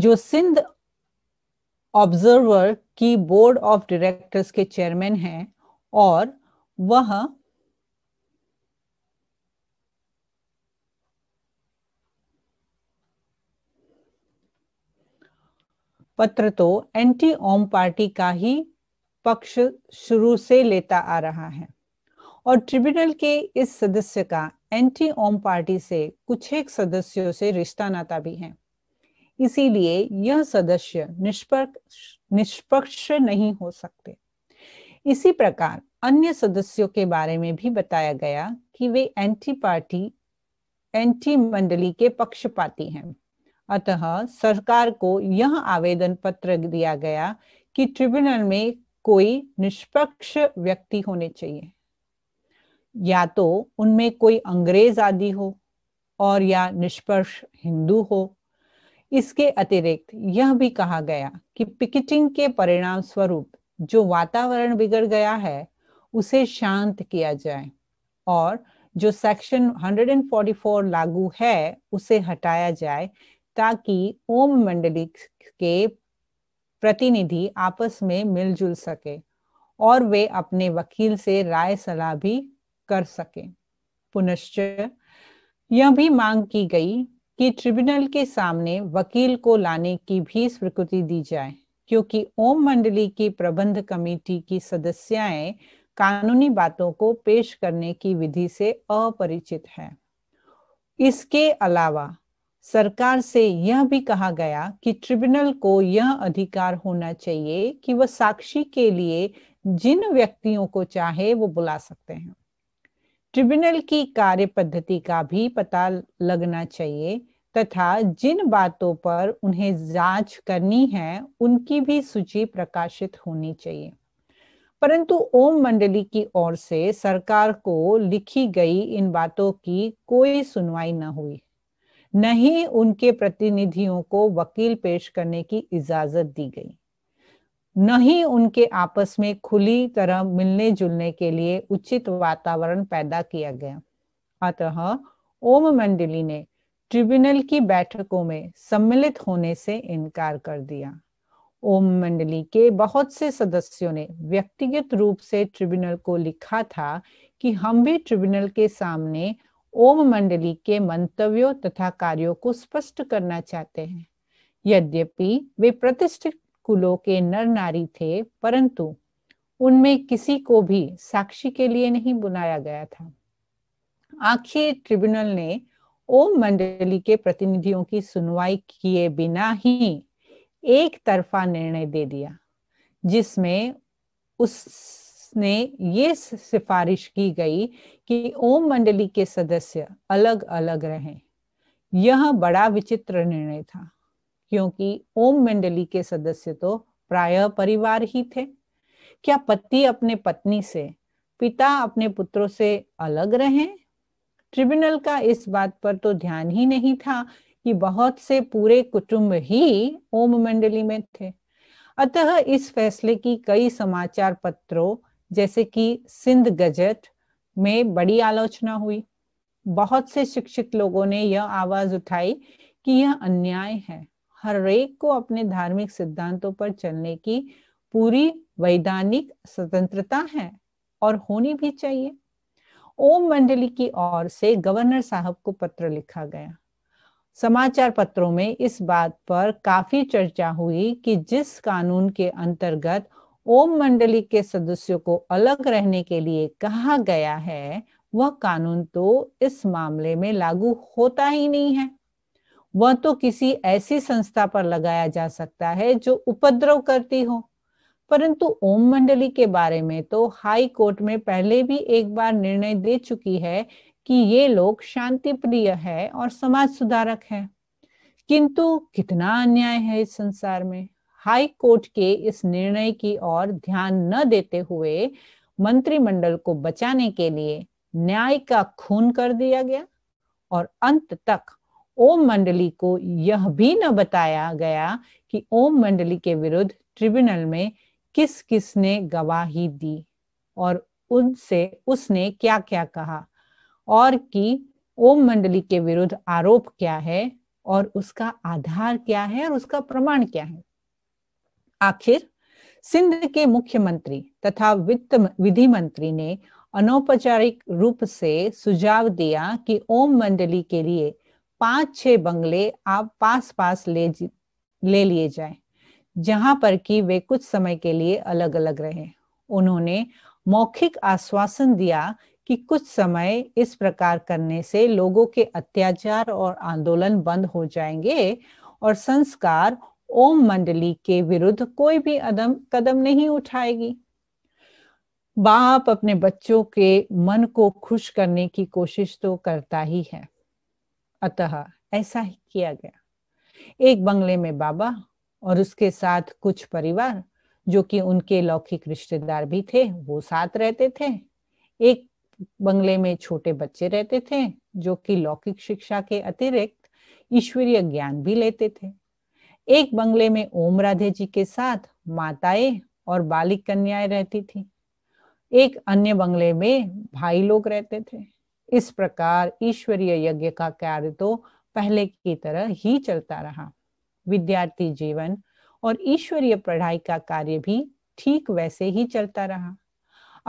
जो सिंध ऑब्जर्वर की बोर्ड ऑफ डायरेक्टर्स के चेयरमैन हैं और वह पत्र तो एंटी ओम पार्टी का ही पक्ष शुरू से लेता आ रहा है और ट्रिब्यूनल के इस सदस्य का एंटी ओम पार्टी से कुछ एक सदस्यों से रिश्ता नाता भी है इसीलिए यह सदस्य निष्पक्ष निष्पक्ष नहीं हो सकते इसी प्रकार अन्य सदस्यों के बारे में भी बताया गया कि वे एंटी पार्टी एंटी मंडली के पक्षपाती हैं अतः सरकार को यह आवेदन पत्र दिया गया कि ट्रिब्यूनल में कोई निष्पक्ष व्यक्ति होने चाहिए या तो उनमें कोई अंग्रेज आदि हो और या निष्पक्ष हिंदू हो इसके अतिरिक्त यह भी कहा गया कि पिकेटिंग के परिणाम स्वरूप जो वातावरण बिगड़ गया है उसे शांत किया जाए और जो सेक्शन 144 लागू है उसे हटाया जाए ताकि ओम मंडली के प्रतिनिधि आपस में मिलजुल सके और वे अपने वकील से राय सलाह भी कर सके पुनश्च यह भी मांग की गई कि ट्रिब्यूनल के सामने वकील को लाने की भी स्वीकृति दी जाए क्योंकि ओम मंडली की प्रबंध कमेटी की सदस्याएं कानूनी बातों को पेश करने की विधि से अपरिचित है इसके अलावा सरकार से यह भी कहा गया कि ट्रिब्यूनल को यह अधिकार होना चाहिए कि वह साक्षी के लिए जिन व्यक्तियों को चाहे वो बुला सकते हैं ट्रिब्यूनल की कार्य पद्धति का भी पता लगना चाहिए तथा जिन बातों पर उन्हें जांच करनी है उनकी भी सूची प्रकाशित होनी चाहिए परंतु ओम मंडली की ओर से सरकार को लिखी गई इन बातों की कोई सुनवाई न हुई न ही उनके प्रतिनिधियों को वकील पेश करने की इजाजत दी गई न ही उनके आपस में खुली तरह मिलने जुलने के लिए उचित वातावरण पैदा किया गया अतः ओम मंडली ने ट्रिब्यूनल की बैठकों में सम्मिलित होने से इनकार कर दिया ओम मंडली के बहुत से सदस्यों ने व्यक्तिगत रूप से ट्रिब्यूनल को लिखा था कि हम भी ट्रिब्यूनल के सामने ओम मंडली के मंतव्यों तथा कार्यों को स्पष्ट करना चाहते हैं यद्यपि वे प्रतिष्ठित कुलों के नर नारी थे परंतु उनमें किसी को भी साक्षी के लिए नहीं बुलाया गया था आखिर ट्रिब्यूनल ने ओम मंडली के प्रतिनिधियों की सुनवाई किए बिना ही एक तरफा निर्णय दे दिया जिसमें उसने ये सिफारिश की गई कि ओम मंडली के सदस्य अलग अलग रहें यह बड़ा विचित्र निर्णय था क्योंकि ओम मंडली के सदस्य तो प्राय परिवार ही थे क्या पति अपने पत्नी से पिता अपने पुत्रों से अलग रहें ट्रिब्यूनल का इस बात पर तो ध्यान ही नहीं था कि बहुत से पूरे कुटुंब ही ओम मंडली में थे अतः इस फैसले की कई समाचार पत्रों जैसे कि सिंध गजट में बड़ी आलोचना हुई बहुत से शिक्षित लोगों ने यह आवाज उठाई कि यह अन्याय है हर एक को अपने धार्मिक सिद्धांतों पर चलने की पूरी वैधानिक स्वतंत्रता है और होनी भी चाहिए ओम मंडली की ओर से गवर्नर साहब को पत्र लिखा गया समाचार पत्रों में इस बात पर काफी चर्चा हुई कि जिस कानून के अंतर्गत ओम मंडली के सदस्यों को अलग रहने के लिए कहा गया है वह कानून तो इस मामले में लागू होता ही नहीं है वह तो किसी ऐसी संस्था पर लगाया जा सकता है जो उपद्रव करती हो परंतु ओम मंडली के बारे में तो हाई कोर्ट में पहले भी एक बार निर्णय दे चुकी है कि ये लोग शांति प्रिय है और समाज सुधारक है किंतु कितना अन्याय है इस संसार में हाई कोर्ट के इस निर्णय की ओर ध्यान न देते हुए मंत्रिमंडल को बचाने के लिए न्याय का खून कर दिया गया और अंत तक ओम मंडली को यह भी न बताया गया कि ओम मंडली के विरुद्ध ट्रिब्यूनल में किस किस ने गवाही दी और उनसे उसने क्या क्या कहा और कि ओम मंडली के विरुद्ध आरोप क्या है और उसका आधार क्या है और उसका प्रमाण क्या है आखिर सिंध के मुख्यमंत्री तथा वित्त विधि मंत्री ने अनौपचारिक रूप से सुझाव दिया कि ओम मंडली के लिए पांच छह बंगले आप पास पास ले ले लिए जाएं जहां पर कि वे कुछ समय के लिए अलग अलग रहे उन्होंने मौखिक आश्वासन दिया कि कुछ समय इस प्रकार करने से लोगों के अत्याचार और आंदोलन बंद हो जाएंगे और संस्कार ओम मंडली के विरुद्ध कोई भी अदम कदम नहीं उठाएगी बाप अपने बच्चों के मन को खुश करने की कोशिश तो करता ही है अतः ऐसा ही किया गया एक बंगले में बाबा और उसके साथ कुछ परिवार जो कि उनके लौकिक रिश्तेदार भी थे वो साथ रहते थे एक बंगले में छोटे बच्चे रहते थे जो कि लौकिक शिक्षा के अतिरिक्त ईश्वरीय ज्ञान भी लेते थे एक बंगले में ओम राधे जी के साथ माताएं और बालिक कन्याएं रहती थी एक अन्य बंगले में भाई लोग रहते थे इस प्रकार ईश्वरीय यज्ञ का कार्य तो पहले की तरह ही चलता रहा विद्यार्थी जीवन और ईश्वरीय पढ़ाई का कार्य भी ठीक वैसे ही चलता रहा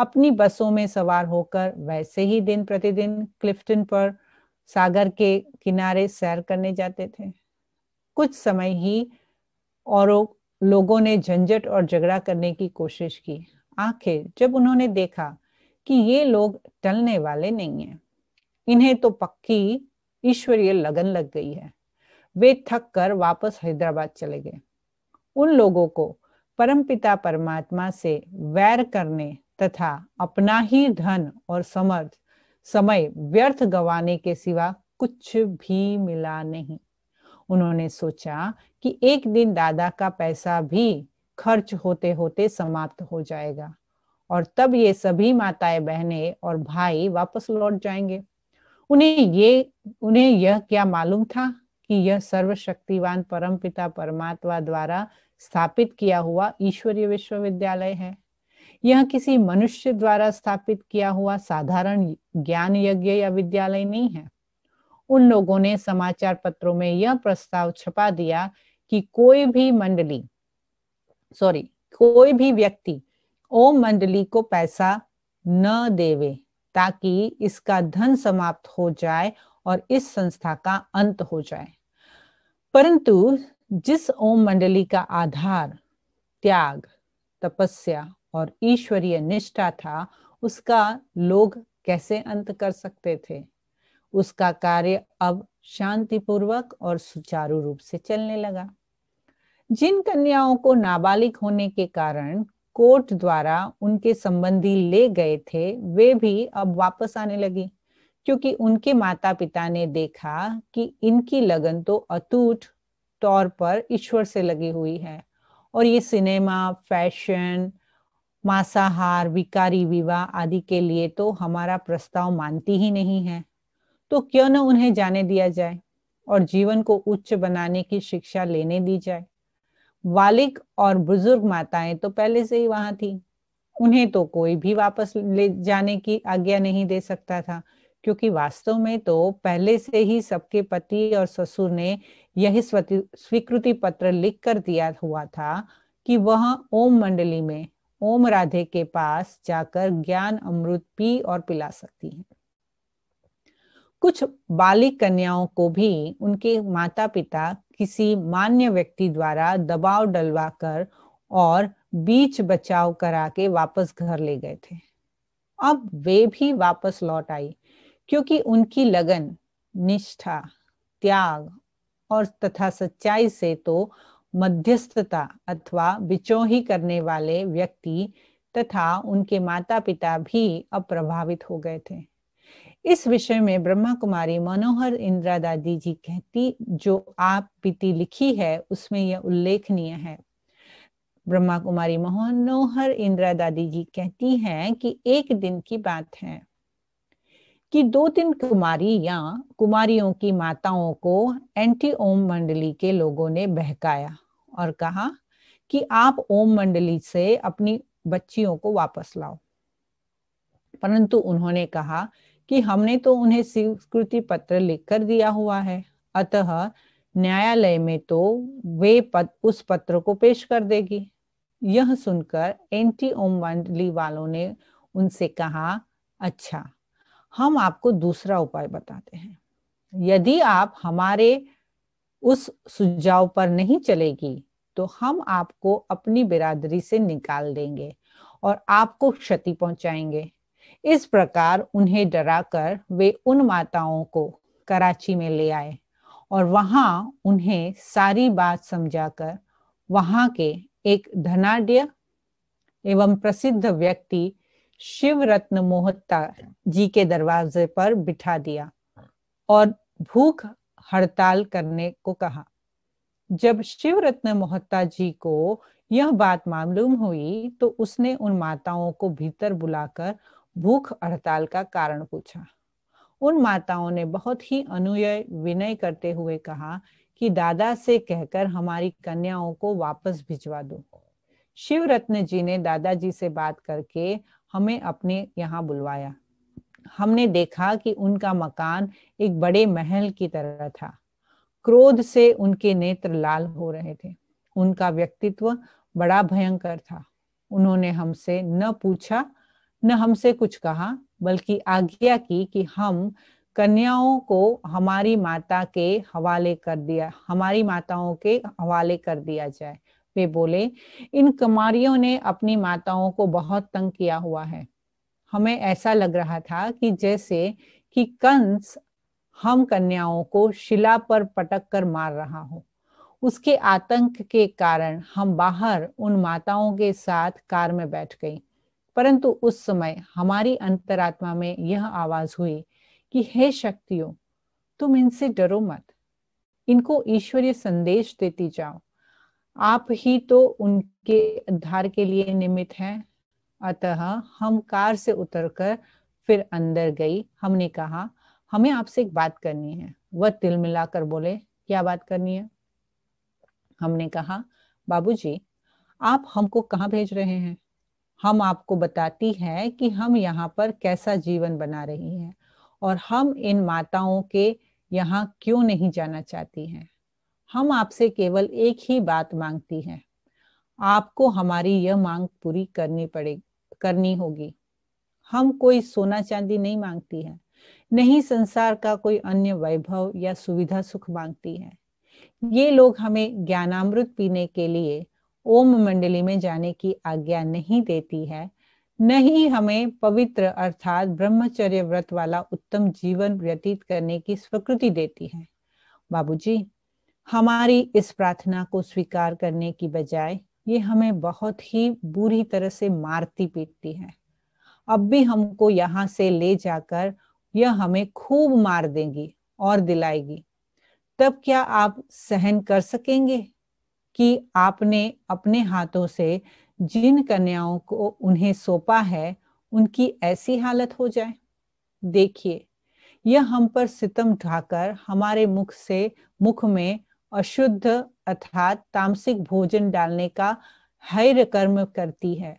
अपनी बसों में सवार होकर वैसे ही दिन प्रतिदिन क्लिफ्टन पर सागर के किनारे सैर करने जाते थे कुछ समय ही और लोगों ने झंझट और झगड़ा करने की कोशिश की आखिर जब उन्होंने देखा कि ये लोग टलने वाले नहीं हैं इन्हें तो पक्की ईश्वरीय लगन लग गई है वे थक कर वापस हैदराबाद चले गए उन लोगों को परमपिता परमात्मा से वैर करने तथा अपना ही धन और समर्थ समय व्यर्थ गवाने के सिवा कुछ भी मिला नहीं उन्होंने सोचा कि एक दिन दादा का पैसा भी खर्च होते होते समाप्त हो जाएगा और तब ये सभी माताएं बहनें और भाई वापस लौट जाएंगे उन्हें ये उन्हें यह क्या मालूम था कि यह सर्वशक्तिवान परमपिता परमात्मा द्वारा स्थापित किया हुआ ईश्वरीय विश्वविद्यालय है यह किसी मनुष्य द्वारा स्थापित किया हुआ साधारण ज्ञान यज्ञ या विद्यालय नहीं है उन लोगों ने समाचार पत्रों में यह प्रस्ताव छपा दिया कि कोई भी मंडली सॉरी कोई भी व्यक्ति ओम मंडली को पैसा न देवे ताकि इसका धन समाप्त हो जाए और इस संस्था का अंत हो जाए परंतु जिस ओम मंडली का आधार त्याग तपस्या और ईश्वरीय निष्ठा था उसका लोग कैसे अंत कर सकते थे उसका कार्य अब शांतिपूर्वक और सुचारू रूप से चलने लगा जिन कन्याओं को नाबालिग होने के कारण कोर्ट द्वारा उनके संबंधी ले गए थे वे भी अब वापस आने लगी क्योंकि उनके माता पिता ने देखा कि इनकी लगन तो अटूट तौर पर ईश्वर से लगी हुई है और ये सिनेमा फैशन मांसाहार विकारी विवाह आदि के लिए तो हमारा प्रस्ताव मानती ही नहीं है तो क्यों न उन्हें जाने दिया जाए और जीवन को उच्च बनाने की शिक्षा लेने दी जाए वालिक और बुजुर्ग माताएं तो पहले से ही वहां थी उन्हें तो कोई भी वापस ले जाने की आज्ञा नहीं दे सकता था क्योंकि वास्तव में तो पहले से ही सबके पति और ससुर ने यह स्वीकृति पत्र लिख कर दिया हुआ था कि वह ओम मंडली में ओम राधे के पास जाकर ज्ञान अमृत पी और पिला सकती है कुछ बालिक कन्याओं को भी उनके माता पिता किसी मान्य व्यक्ति द्वारा दबाव डलवा कर और बीच बचाव करा के वापस घर ले गए थे अब वे भी वापस लौट आई क्योंकि उनकी लगन निष्ठा त्याग और तथा सच्चाई से तो मध्यस्थता अथवा बिचोही करने वाले व्यक्ति तथा उनके माता पिता भी अप्रभावित हो गए थे इस विषय में ब्रह्मा कुमारी मनोहर इंदिरा दादी जी कहती जो आप पीति लिखी है उसमें यह उल्लेखनीय है ब्रह्मा कुमारी मनोहर इंदिरा दादी जी कहती हैं कि एक दिन की बात है कि दो तीन कुमारी या कुमारियों की माताओं को एंटी ओम मंडली के लोगों ने बहकाया और कहा कि आप ओम मंडली से अपनी बच्चियों को वापस लाओ परंतु उन्होंने कहा कि हमने तो उन्हें स्वीकृति पत्र लिखकर दिया हुआ है अतः न्यायालय में तो वे पद उस पत्र को पेश कर देगी यह सुनकर एंटी ओम मंडली वालों ने उनसे कहा अच्छा हम आपको दूसरा उपाय बताते हैं यदि आप हमारे उस सुझाव पर नहीं चलेगी तो हम आपको अपनी बिरादरी से निकाल देंगे और आपको क्षति पहुंचाएंगे इस प्रकार उन्हें डराकर वे उन माताओं को कराची में ले आए और वहां उन्हें सारी बात समझाकर वहां के एक धनाढ़ एवं प्रसिद्ध व्यक्ति शिव रत्न मोहता जी के दरवाजे पर बिठा दिया और भूख हड़ताल करने को कहा जब शिव रत्न मोहता जी को यह बात मालूम हुई तो उसने उन माताओं को भीतर बुलाकर भूख हड़ताल का कारण पूछा उन माताओं ने बहुत ही अनुय विनय करते हुए कहा कि दादा से कहकर हमारी कन्याओं को वापस भिजवा दो शिव रत्न जी ने दादाजी से बात करके हमें अपने यहाँ बुलवाया हमने देखा कि उनका मकान एक बड़े महल की तरह था क्रोध से उनके नेत्र लाल हो रहे थे उनका व्यक्तित्व बड़ा भयंकर था उन्होंने हमसे न पूछा न हमसे कुछ कहा बल्कि आज्ञा की कि हम कन्याओं को हमारी माता के हवाले कर दिया हमारी माताओं के हवाले कर दिया जाए वे बोले इन कुमारियों ने अपनी माताओं को बहुत तंग किया हुआ है हमें ऐसा लग रहा था कि जैसे कि कंस हम कन्याओं को शिला पर पटक कर मार रहा हो उसके आतंक के कारण हम बाहर उन माताओं के साथ कार में बैठ गई परंतु उस समय हमारी अंतरात्मा में यह आवाज हुई कि हे शक्तियों तुम इनसे डरो मत इनको ईश्वरीय संदेश देती जाओ आप ही तो उनके उद्धार के लिए निमित हैं अतः हम कार से उतरकर फिर अंदर गई हमने कहा हमें आपसे एक बात करनी है वह तिल मिलाकर बोले क्या बात करनी है हमने कहा बाबूजी आप हमको कहाँ भेज रहे हैं हम आपको बताती है कि हम यहाँ पर कैसा जीवन बना रही है और हम इन माताओं के यहाँ क्यों नहीं जाना चाहती हैं हम आपसे केवल एक ही बात मांगती हैं आपको हमारी यह मांग पूरी करनी पड़ेगी करनी होगी हम कोई सोना चांदी नहीं मांगती है नहीं संसार का कोई अन्य वैभव या सुविधा सुख मांगती है ये लोग हमें ज्ञानामृत पीने के लिए ओम मंडली में जाने की आज्ञा नहीं देती है न ही हमें पवित्र अर्थात ब्रह्मचर्य व्रत वाला उत्तम जीवन व्यतीत करने की स्वीकृति देती है बाबूजी हमारी इस प्रार्थना को स्वीकार करने की बजाय ये हमें बहुत ही बुरी तरह से मारती पीटती है अब भी हमको यहाँ से ले जाकर यह हमें खूब मार देगी और दिलाएगी तब क्या आप सहन कर सकेंगे कि आपने अपने हाथों से जिन कन्याओं को उन्हें सौंपा है उनकी ऐसी हालत हो जाए देखिए यह हम पर सितम ढाकर हमारे मुख से मुख में अशुद्ध अर्थात तामसिक भोजन डालने का हैर कर्म करती है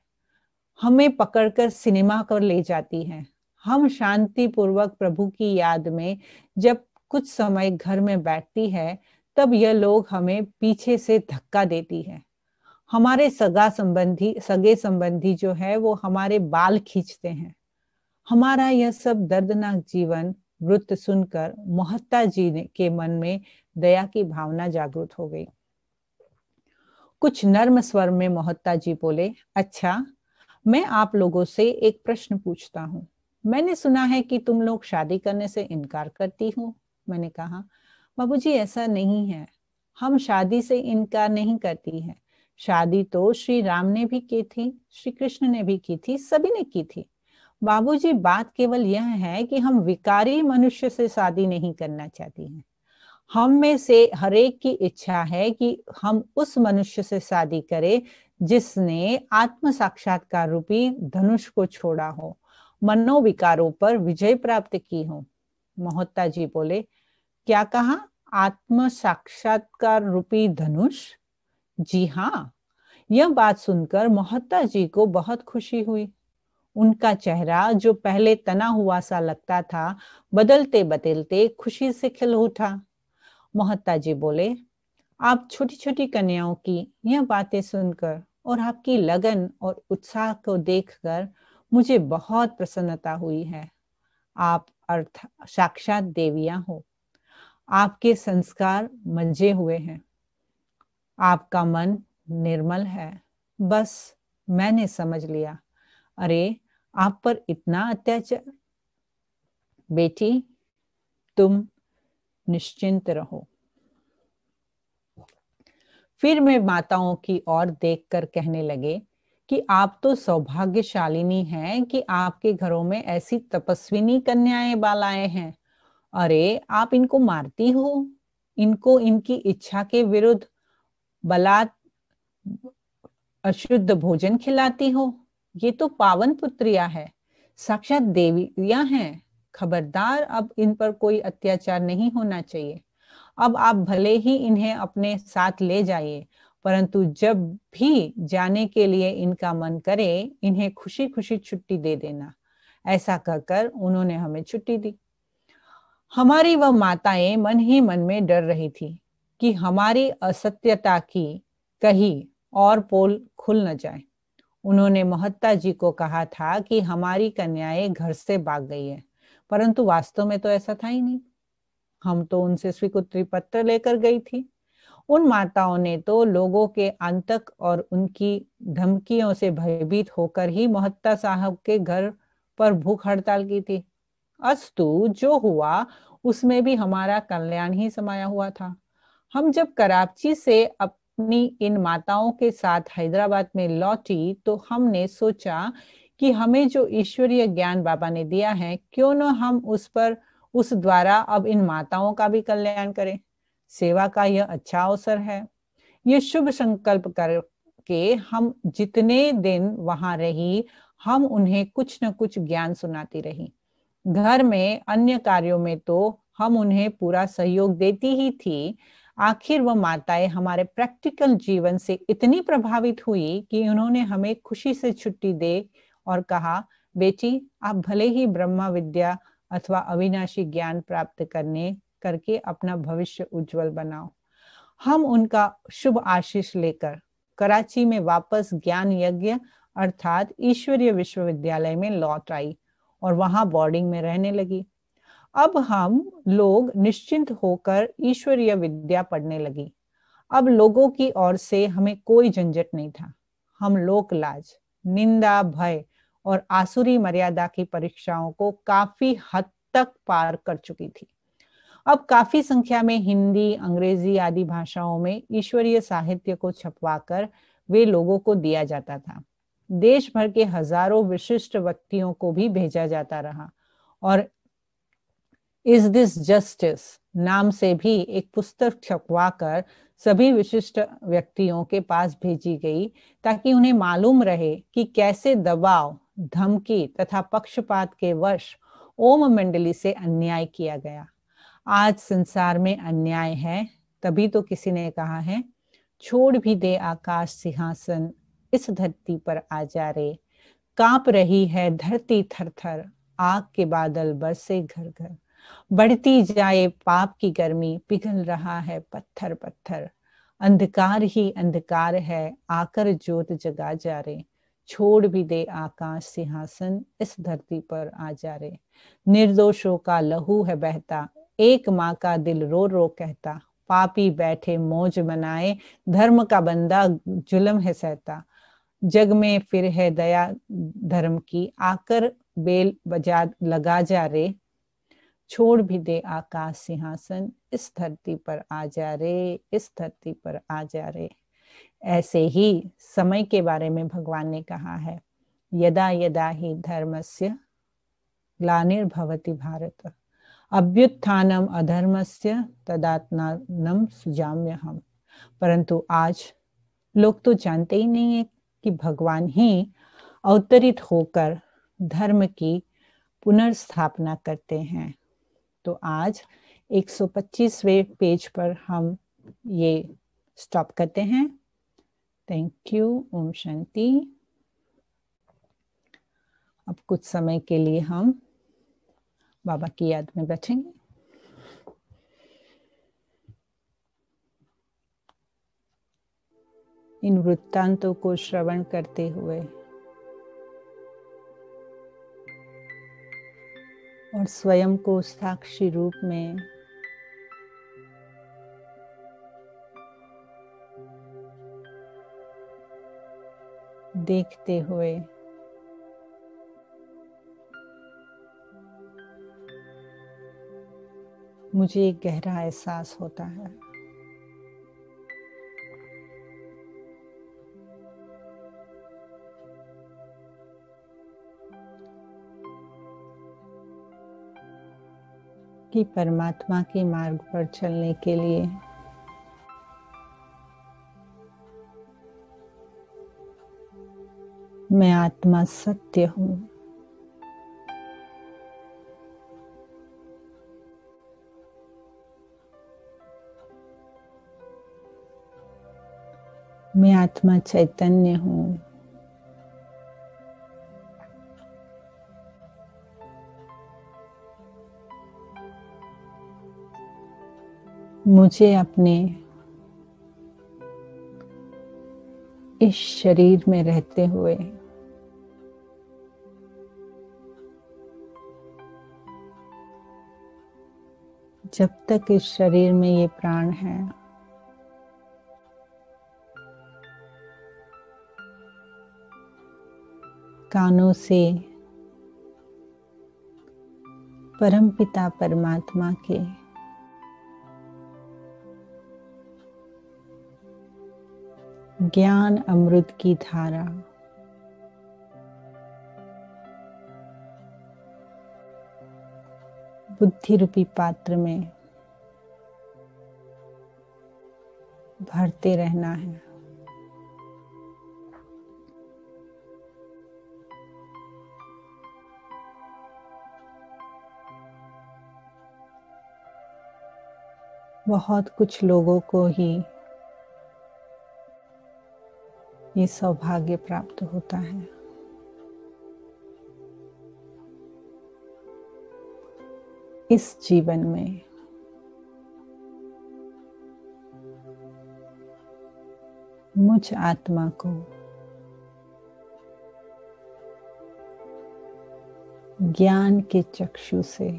हमें पकड़कर सिनेमा कर ले जाती है हम शांति पूर्वक प्रभु की याद में जब कुछ समय घर में बैठती है तब यह लोग हमें पीछे से धक्का देती है हमारे सगा संबंधी सगे संबंधी जो है वो हमारे बाल खींचते हैं हमारा यह सब दर्दनाक जीवन वृत्त सुनकर मोहत्ता जी के मन में दया की भावना जागृत हो गई कुछ नर्म स्वर में मोहत्ता जी बोले अच्छा मैं आप लोगों से एक प्रश्न पूछता हूँ मैंने सुना है कि तुम लोग शादी करने से इनकार करती हो मैंने कहा बाबू जी ऐसा नहीं है हम शादी से इनकार नहीं करती है शादी तो श्री राम ने भी की थी श्री कृष्ण ने भी की थी सभी ने की थी बाबूजी बात केवल यह है कि हम विकारी मनुष्य से शादी नहीं करना चाहती हैं हम में से हरेक की इच्छा है कि हम उस मनुष्य से शादी करें जिसने आत्म साक्षात्कार रूपी धनुष को छोड़ा हो मनोविकारों पर विजय प्राप्त की हो महोत्ता जी बोले क्या कहा आत्म साक्षात्कार रूपी धनुष जी हाँ यह बात सुनकर मोहत्ता जी को बहुत खुशी हुई उनका चेहरा जो पहले तना हुआ सा लगता था बदलते बदलते खुशी से खिल उठा मोहत्ता जी बोले आप छोटी छोटी कन्याओं की यह बातें सुनकर और आपकी लगन और उत्साह को देखकर मुझे बहुत प्रसन्नता हुई है आप अर्थ साक्षात देवियां हो आपके संस्कार मंजे हुए हैं आपका मन निर्मल है बस मैंने समझ लिया अरे आप पर इतना अत्याचार बेटी तुम निश्चिंत रहो फिर मैं माताओं की ओर देखकर कहने लगे कि आप तो सौभाग्यशालिनी हैं कि आपके घरों में ऐसी तपस्विनी कन्याएं बालाएं हैं अरे आप इनको मारती हो इनको इनकी इच्छा के विरुद्ध बलात् अशुद्ध भोजन खिलाती हो ये तो पावन पुत्रिया है साक्षात देवियां हैं खबरदार अब इन पर कोई अत्याचार नहीं होना चाहिए अब आप भले ही इन्हें अपने साथ ले जाइए परंतु जब भी जाने के लिए इनका मन करे इन्हें खुशी खुशी छुट्टी दे देना ऐसा कहकर उन्होंने हमें छुट्टी दी हमारी वह माताएं मन ही मन में डर रही थी कि हमारी असत्यता की कही और पोल खुल न जाए उन्होंने महत्ता जी को कहा था कि हमारी कन्याएं घर से भाग गई है परंतु वास्तव में तो ऐसा था ही नहीं हम तो उनसे स्वीकृति पत्र लेकर गई थी उन माताओं ने तो लोगों के आंतक और उनकी धमकियों से भयभीत होकर ही महत्ता साहब के घर पर भूख हड़ताल की थी अस्तु जो हुआ उसमें भी हमारा कल्याण ही समाया हुआ था हम जब कराची से अब अपनी इन माताओं के साथ हैदराबाद में लौटी तो हमने सोचा कि हमें जो ईश्वरीय ज्ञान बाबा ने दिया है क्यों न हम उस पर उस द्वारा अब इन माताओं का भी कल्याण करें सेवा का यह अच्छा अवसर है ये शुभ संकल्प करके हम जितने दिन वहां रही हम उन्हें कुछ न कुछ ज्ञान सुनाती रही घर में अन्य कार्यों में तो हम उन्हें पूरा सहयोग देती ही थी आखिर वह माताएं हमारे प्रैक्टिकल जीवन से इतनी प्रभावित हुई कि उन्होंने हमें खुशी से छुट्टी दे और कहा बेटी आप भले ही ब्रह्मा विद्या अथवा अविनाशी ज्ञान प्राप्त करने करके अपना भविष्य उज्जवल बनाओ हम उनका शुभ आशीष लेकर कराची में वापस ज्ञान यज्ञ अर्थात ईश्वरीय विश्वविद्यालय में लौट आई और वहां बोर्डिंग में रहने लगी अब हम लोग निश्चिंत होकर ईश्वरीय विद्या पढ़ने लगी अब लोगों की ओर से हमें कोई झंझट नहीं था हम लोक लाज निंदा भय और आसुरी मर्यादा की परीक्षाओं को काफी हद तक पार कर चुकी थी अब काफी संख्या में हिंदी अंग्रेजी आदि भाषाओं में ईश्वरीय साहित्य को छपवाकर वे लोगों को दिया जाता था देश भर के हजारों विशिष्ट व्यक्तियों को भी भेजा जाता रहा और इज दिस जस्टिस नाम से भी एक पुस्तक छपवा कर सभी विशिष्ट व्यक्तियों के पास भेजी गई ताकि उन्हें मालूम रहे कि कैसे दबाव धमकी तथा पक्षपात के वश ओम मंडली से अन्याय किया गया आज संसार में अन्याय है तभी तो किसी ने कहा है छोड़ भी दे आकाश सिंहासन इस धरती पर आ जा रे कांप रही है धरती थर थर आग के बादल बरसे घर घर बढ़ती जाए पाप की गर्मी पिघल रहा है पत्थर पत्थर अंधकार ही अंधकार है आकर ज्योत जगा जा रे छोड़ भी दे आकाश सिंहासन इस धरती पर आ जा रे निर्दोषों का लहू है बहता एक माँ का दिल रो रो कहता पापी बैठे मौज मनाए धर्म का बंदा जुलम है सहता जग में फिर है दया धर्म की आकर बेल बजा लगा जा रे छोड़ भी दे आकाश सिंहासन इस धरती पर आ जा रे इस धरती पर आ जा रे ऐसे ही समय के बारे में भगवान ने कहा है यदा यदा ही धर्मस्य ग्लानिर्भवती भारत अभ्युत्थानम अधर्मस्य तदात्मानम सुजाम्य हम परंतु आज लोग तो जानते ही नहीं है कि भगवान ही अवतरित होकर धर्म की पुनर्स्थापना करते हैं तो आज 125वें पेज पर हम ये स्टॉप करते हैं थैंक यू ओम शांति अब कुछ समय के लिए हम बाबा की याद में बैठेंगे इन वृत्तांतों को श्रवण करते हुए और स्वयं को साक्षी रूप में देखते हुए मुझे एक गहरा एहसास होता है कि परमात्मा के मार्ग पर चलने के लिए मैं आत्मा सत्य हूं मैं आत्मा चैतन्य हूं मुझे अपने इस शरीर में रहते हुए जब तक इस शरीर में ये प्राण है कानों से परमपिता परमात्मा के ज्ञान अमृत की धारा बुद्धि रूपी पात्र में भरते रहना है बहुत कुछ लोगों को ही ये सौभाग्य प्राप्त होता है इस जीवन में मुझ आत्मा को ज्ञान के चक्षु से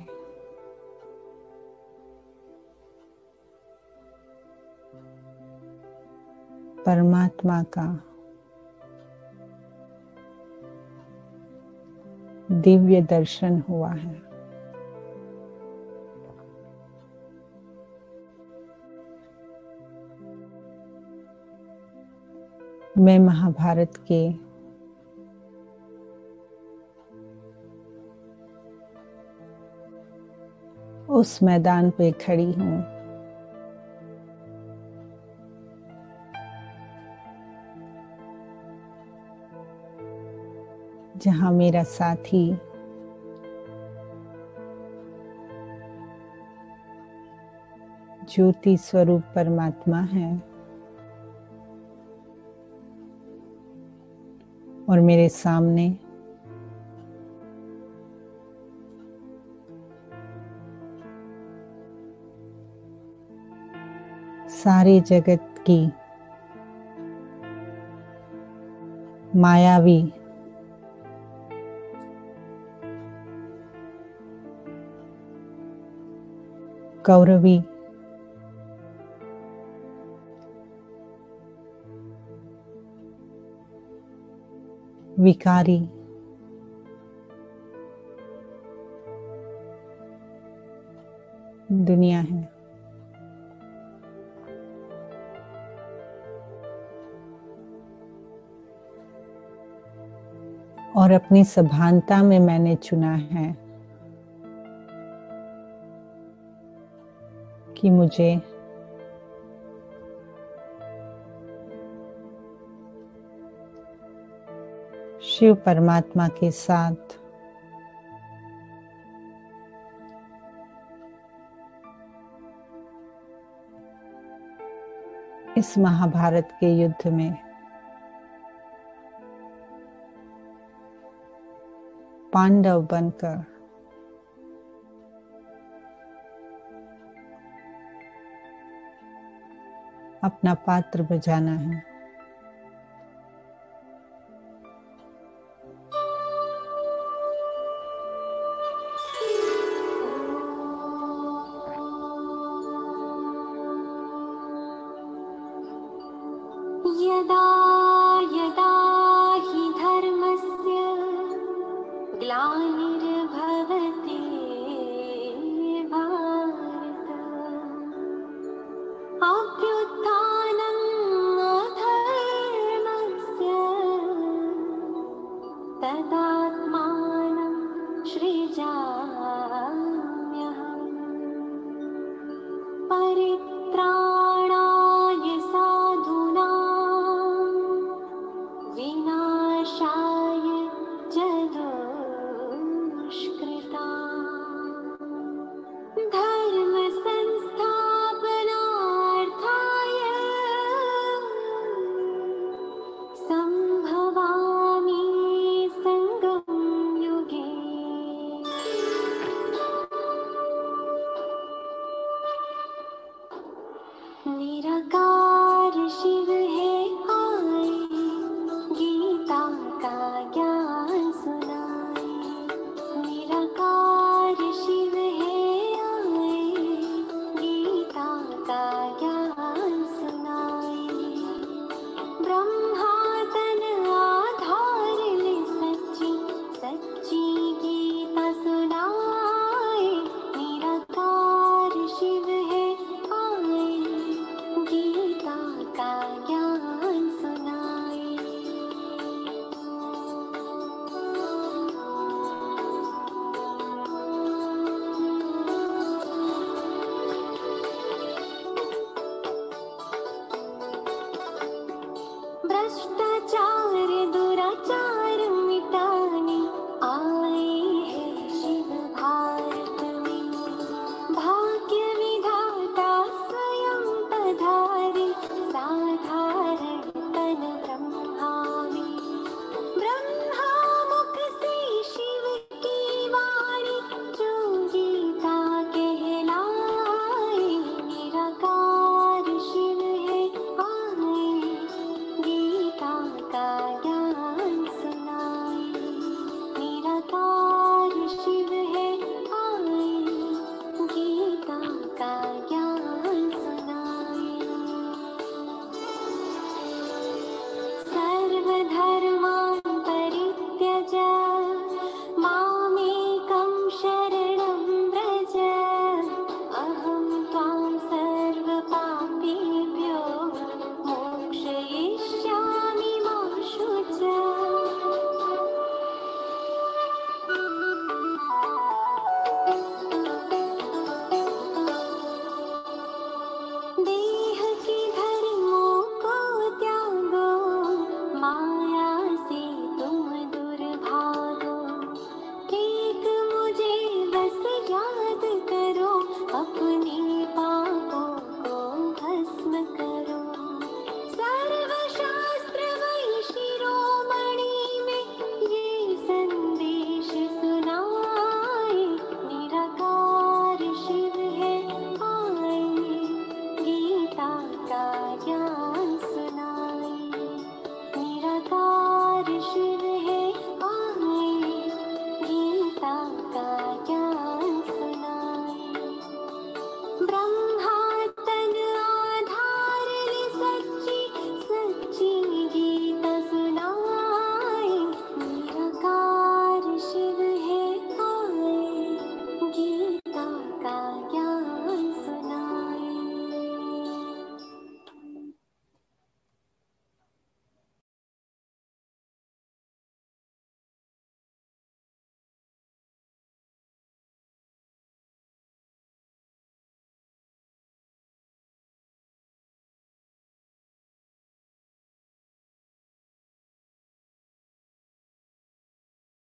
परमात्मा का दिव्य दर्शन हुआ है मैं महाभारत के उस मैदान पे खड़ी हूं जहां मेरा साथी ज्योति स्वरूप परमात्मा है और मेरे सामने सारे जगत की मायावी गौरवी विकारी दुनिया है और अपनी सभानता में मैंने चुना है कि मुझे शिव परमात्मा के साथ इस महाभारत के युद्ध में पांडव बनकर अपना पात्र बजाना है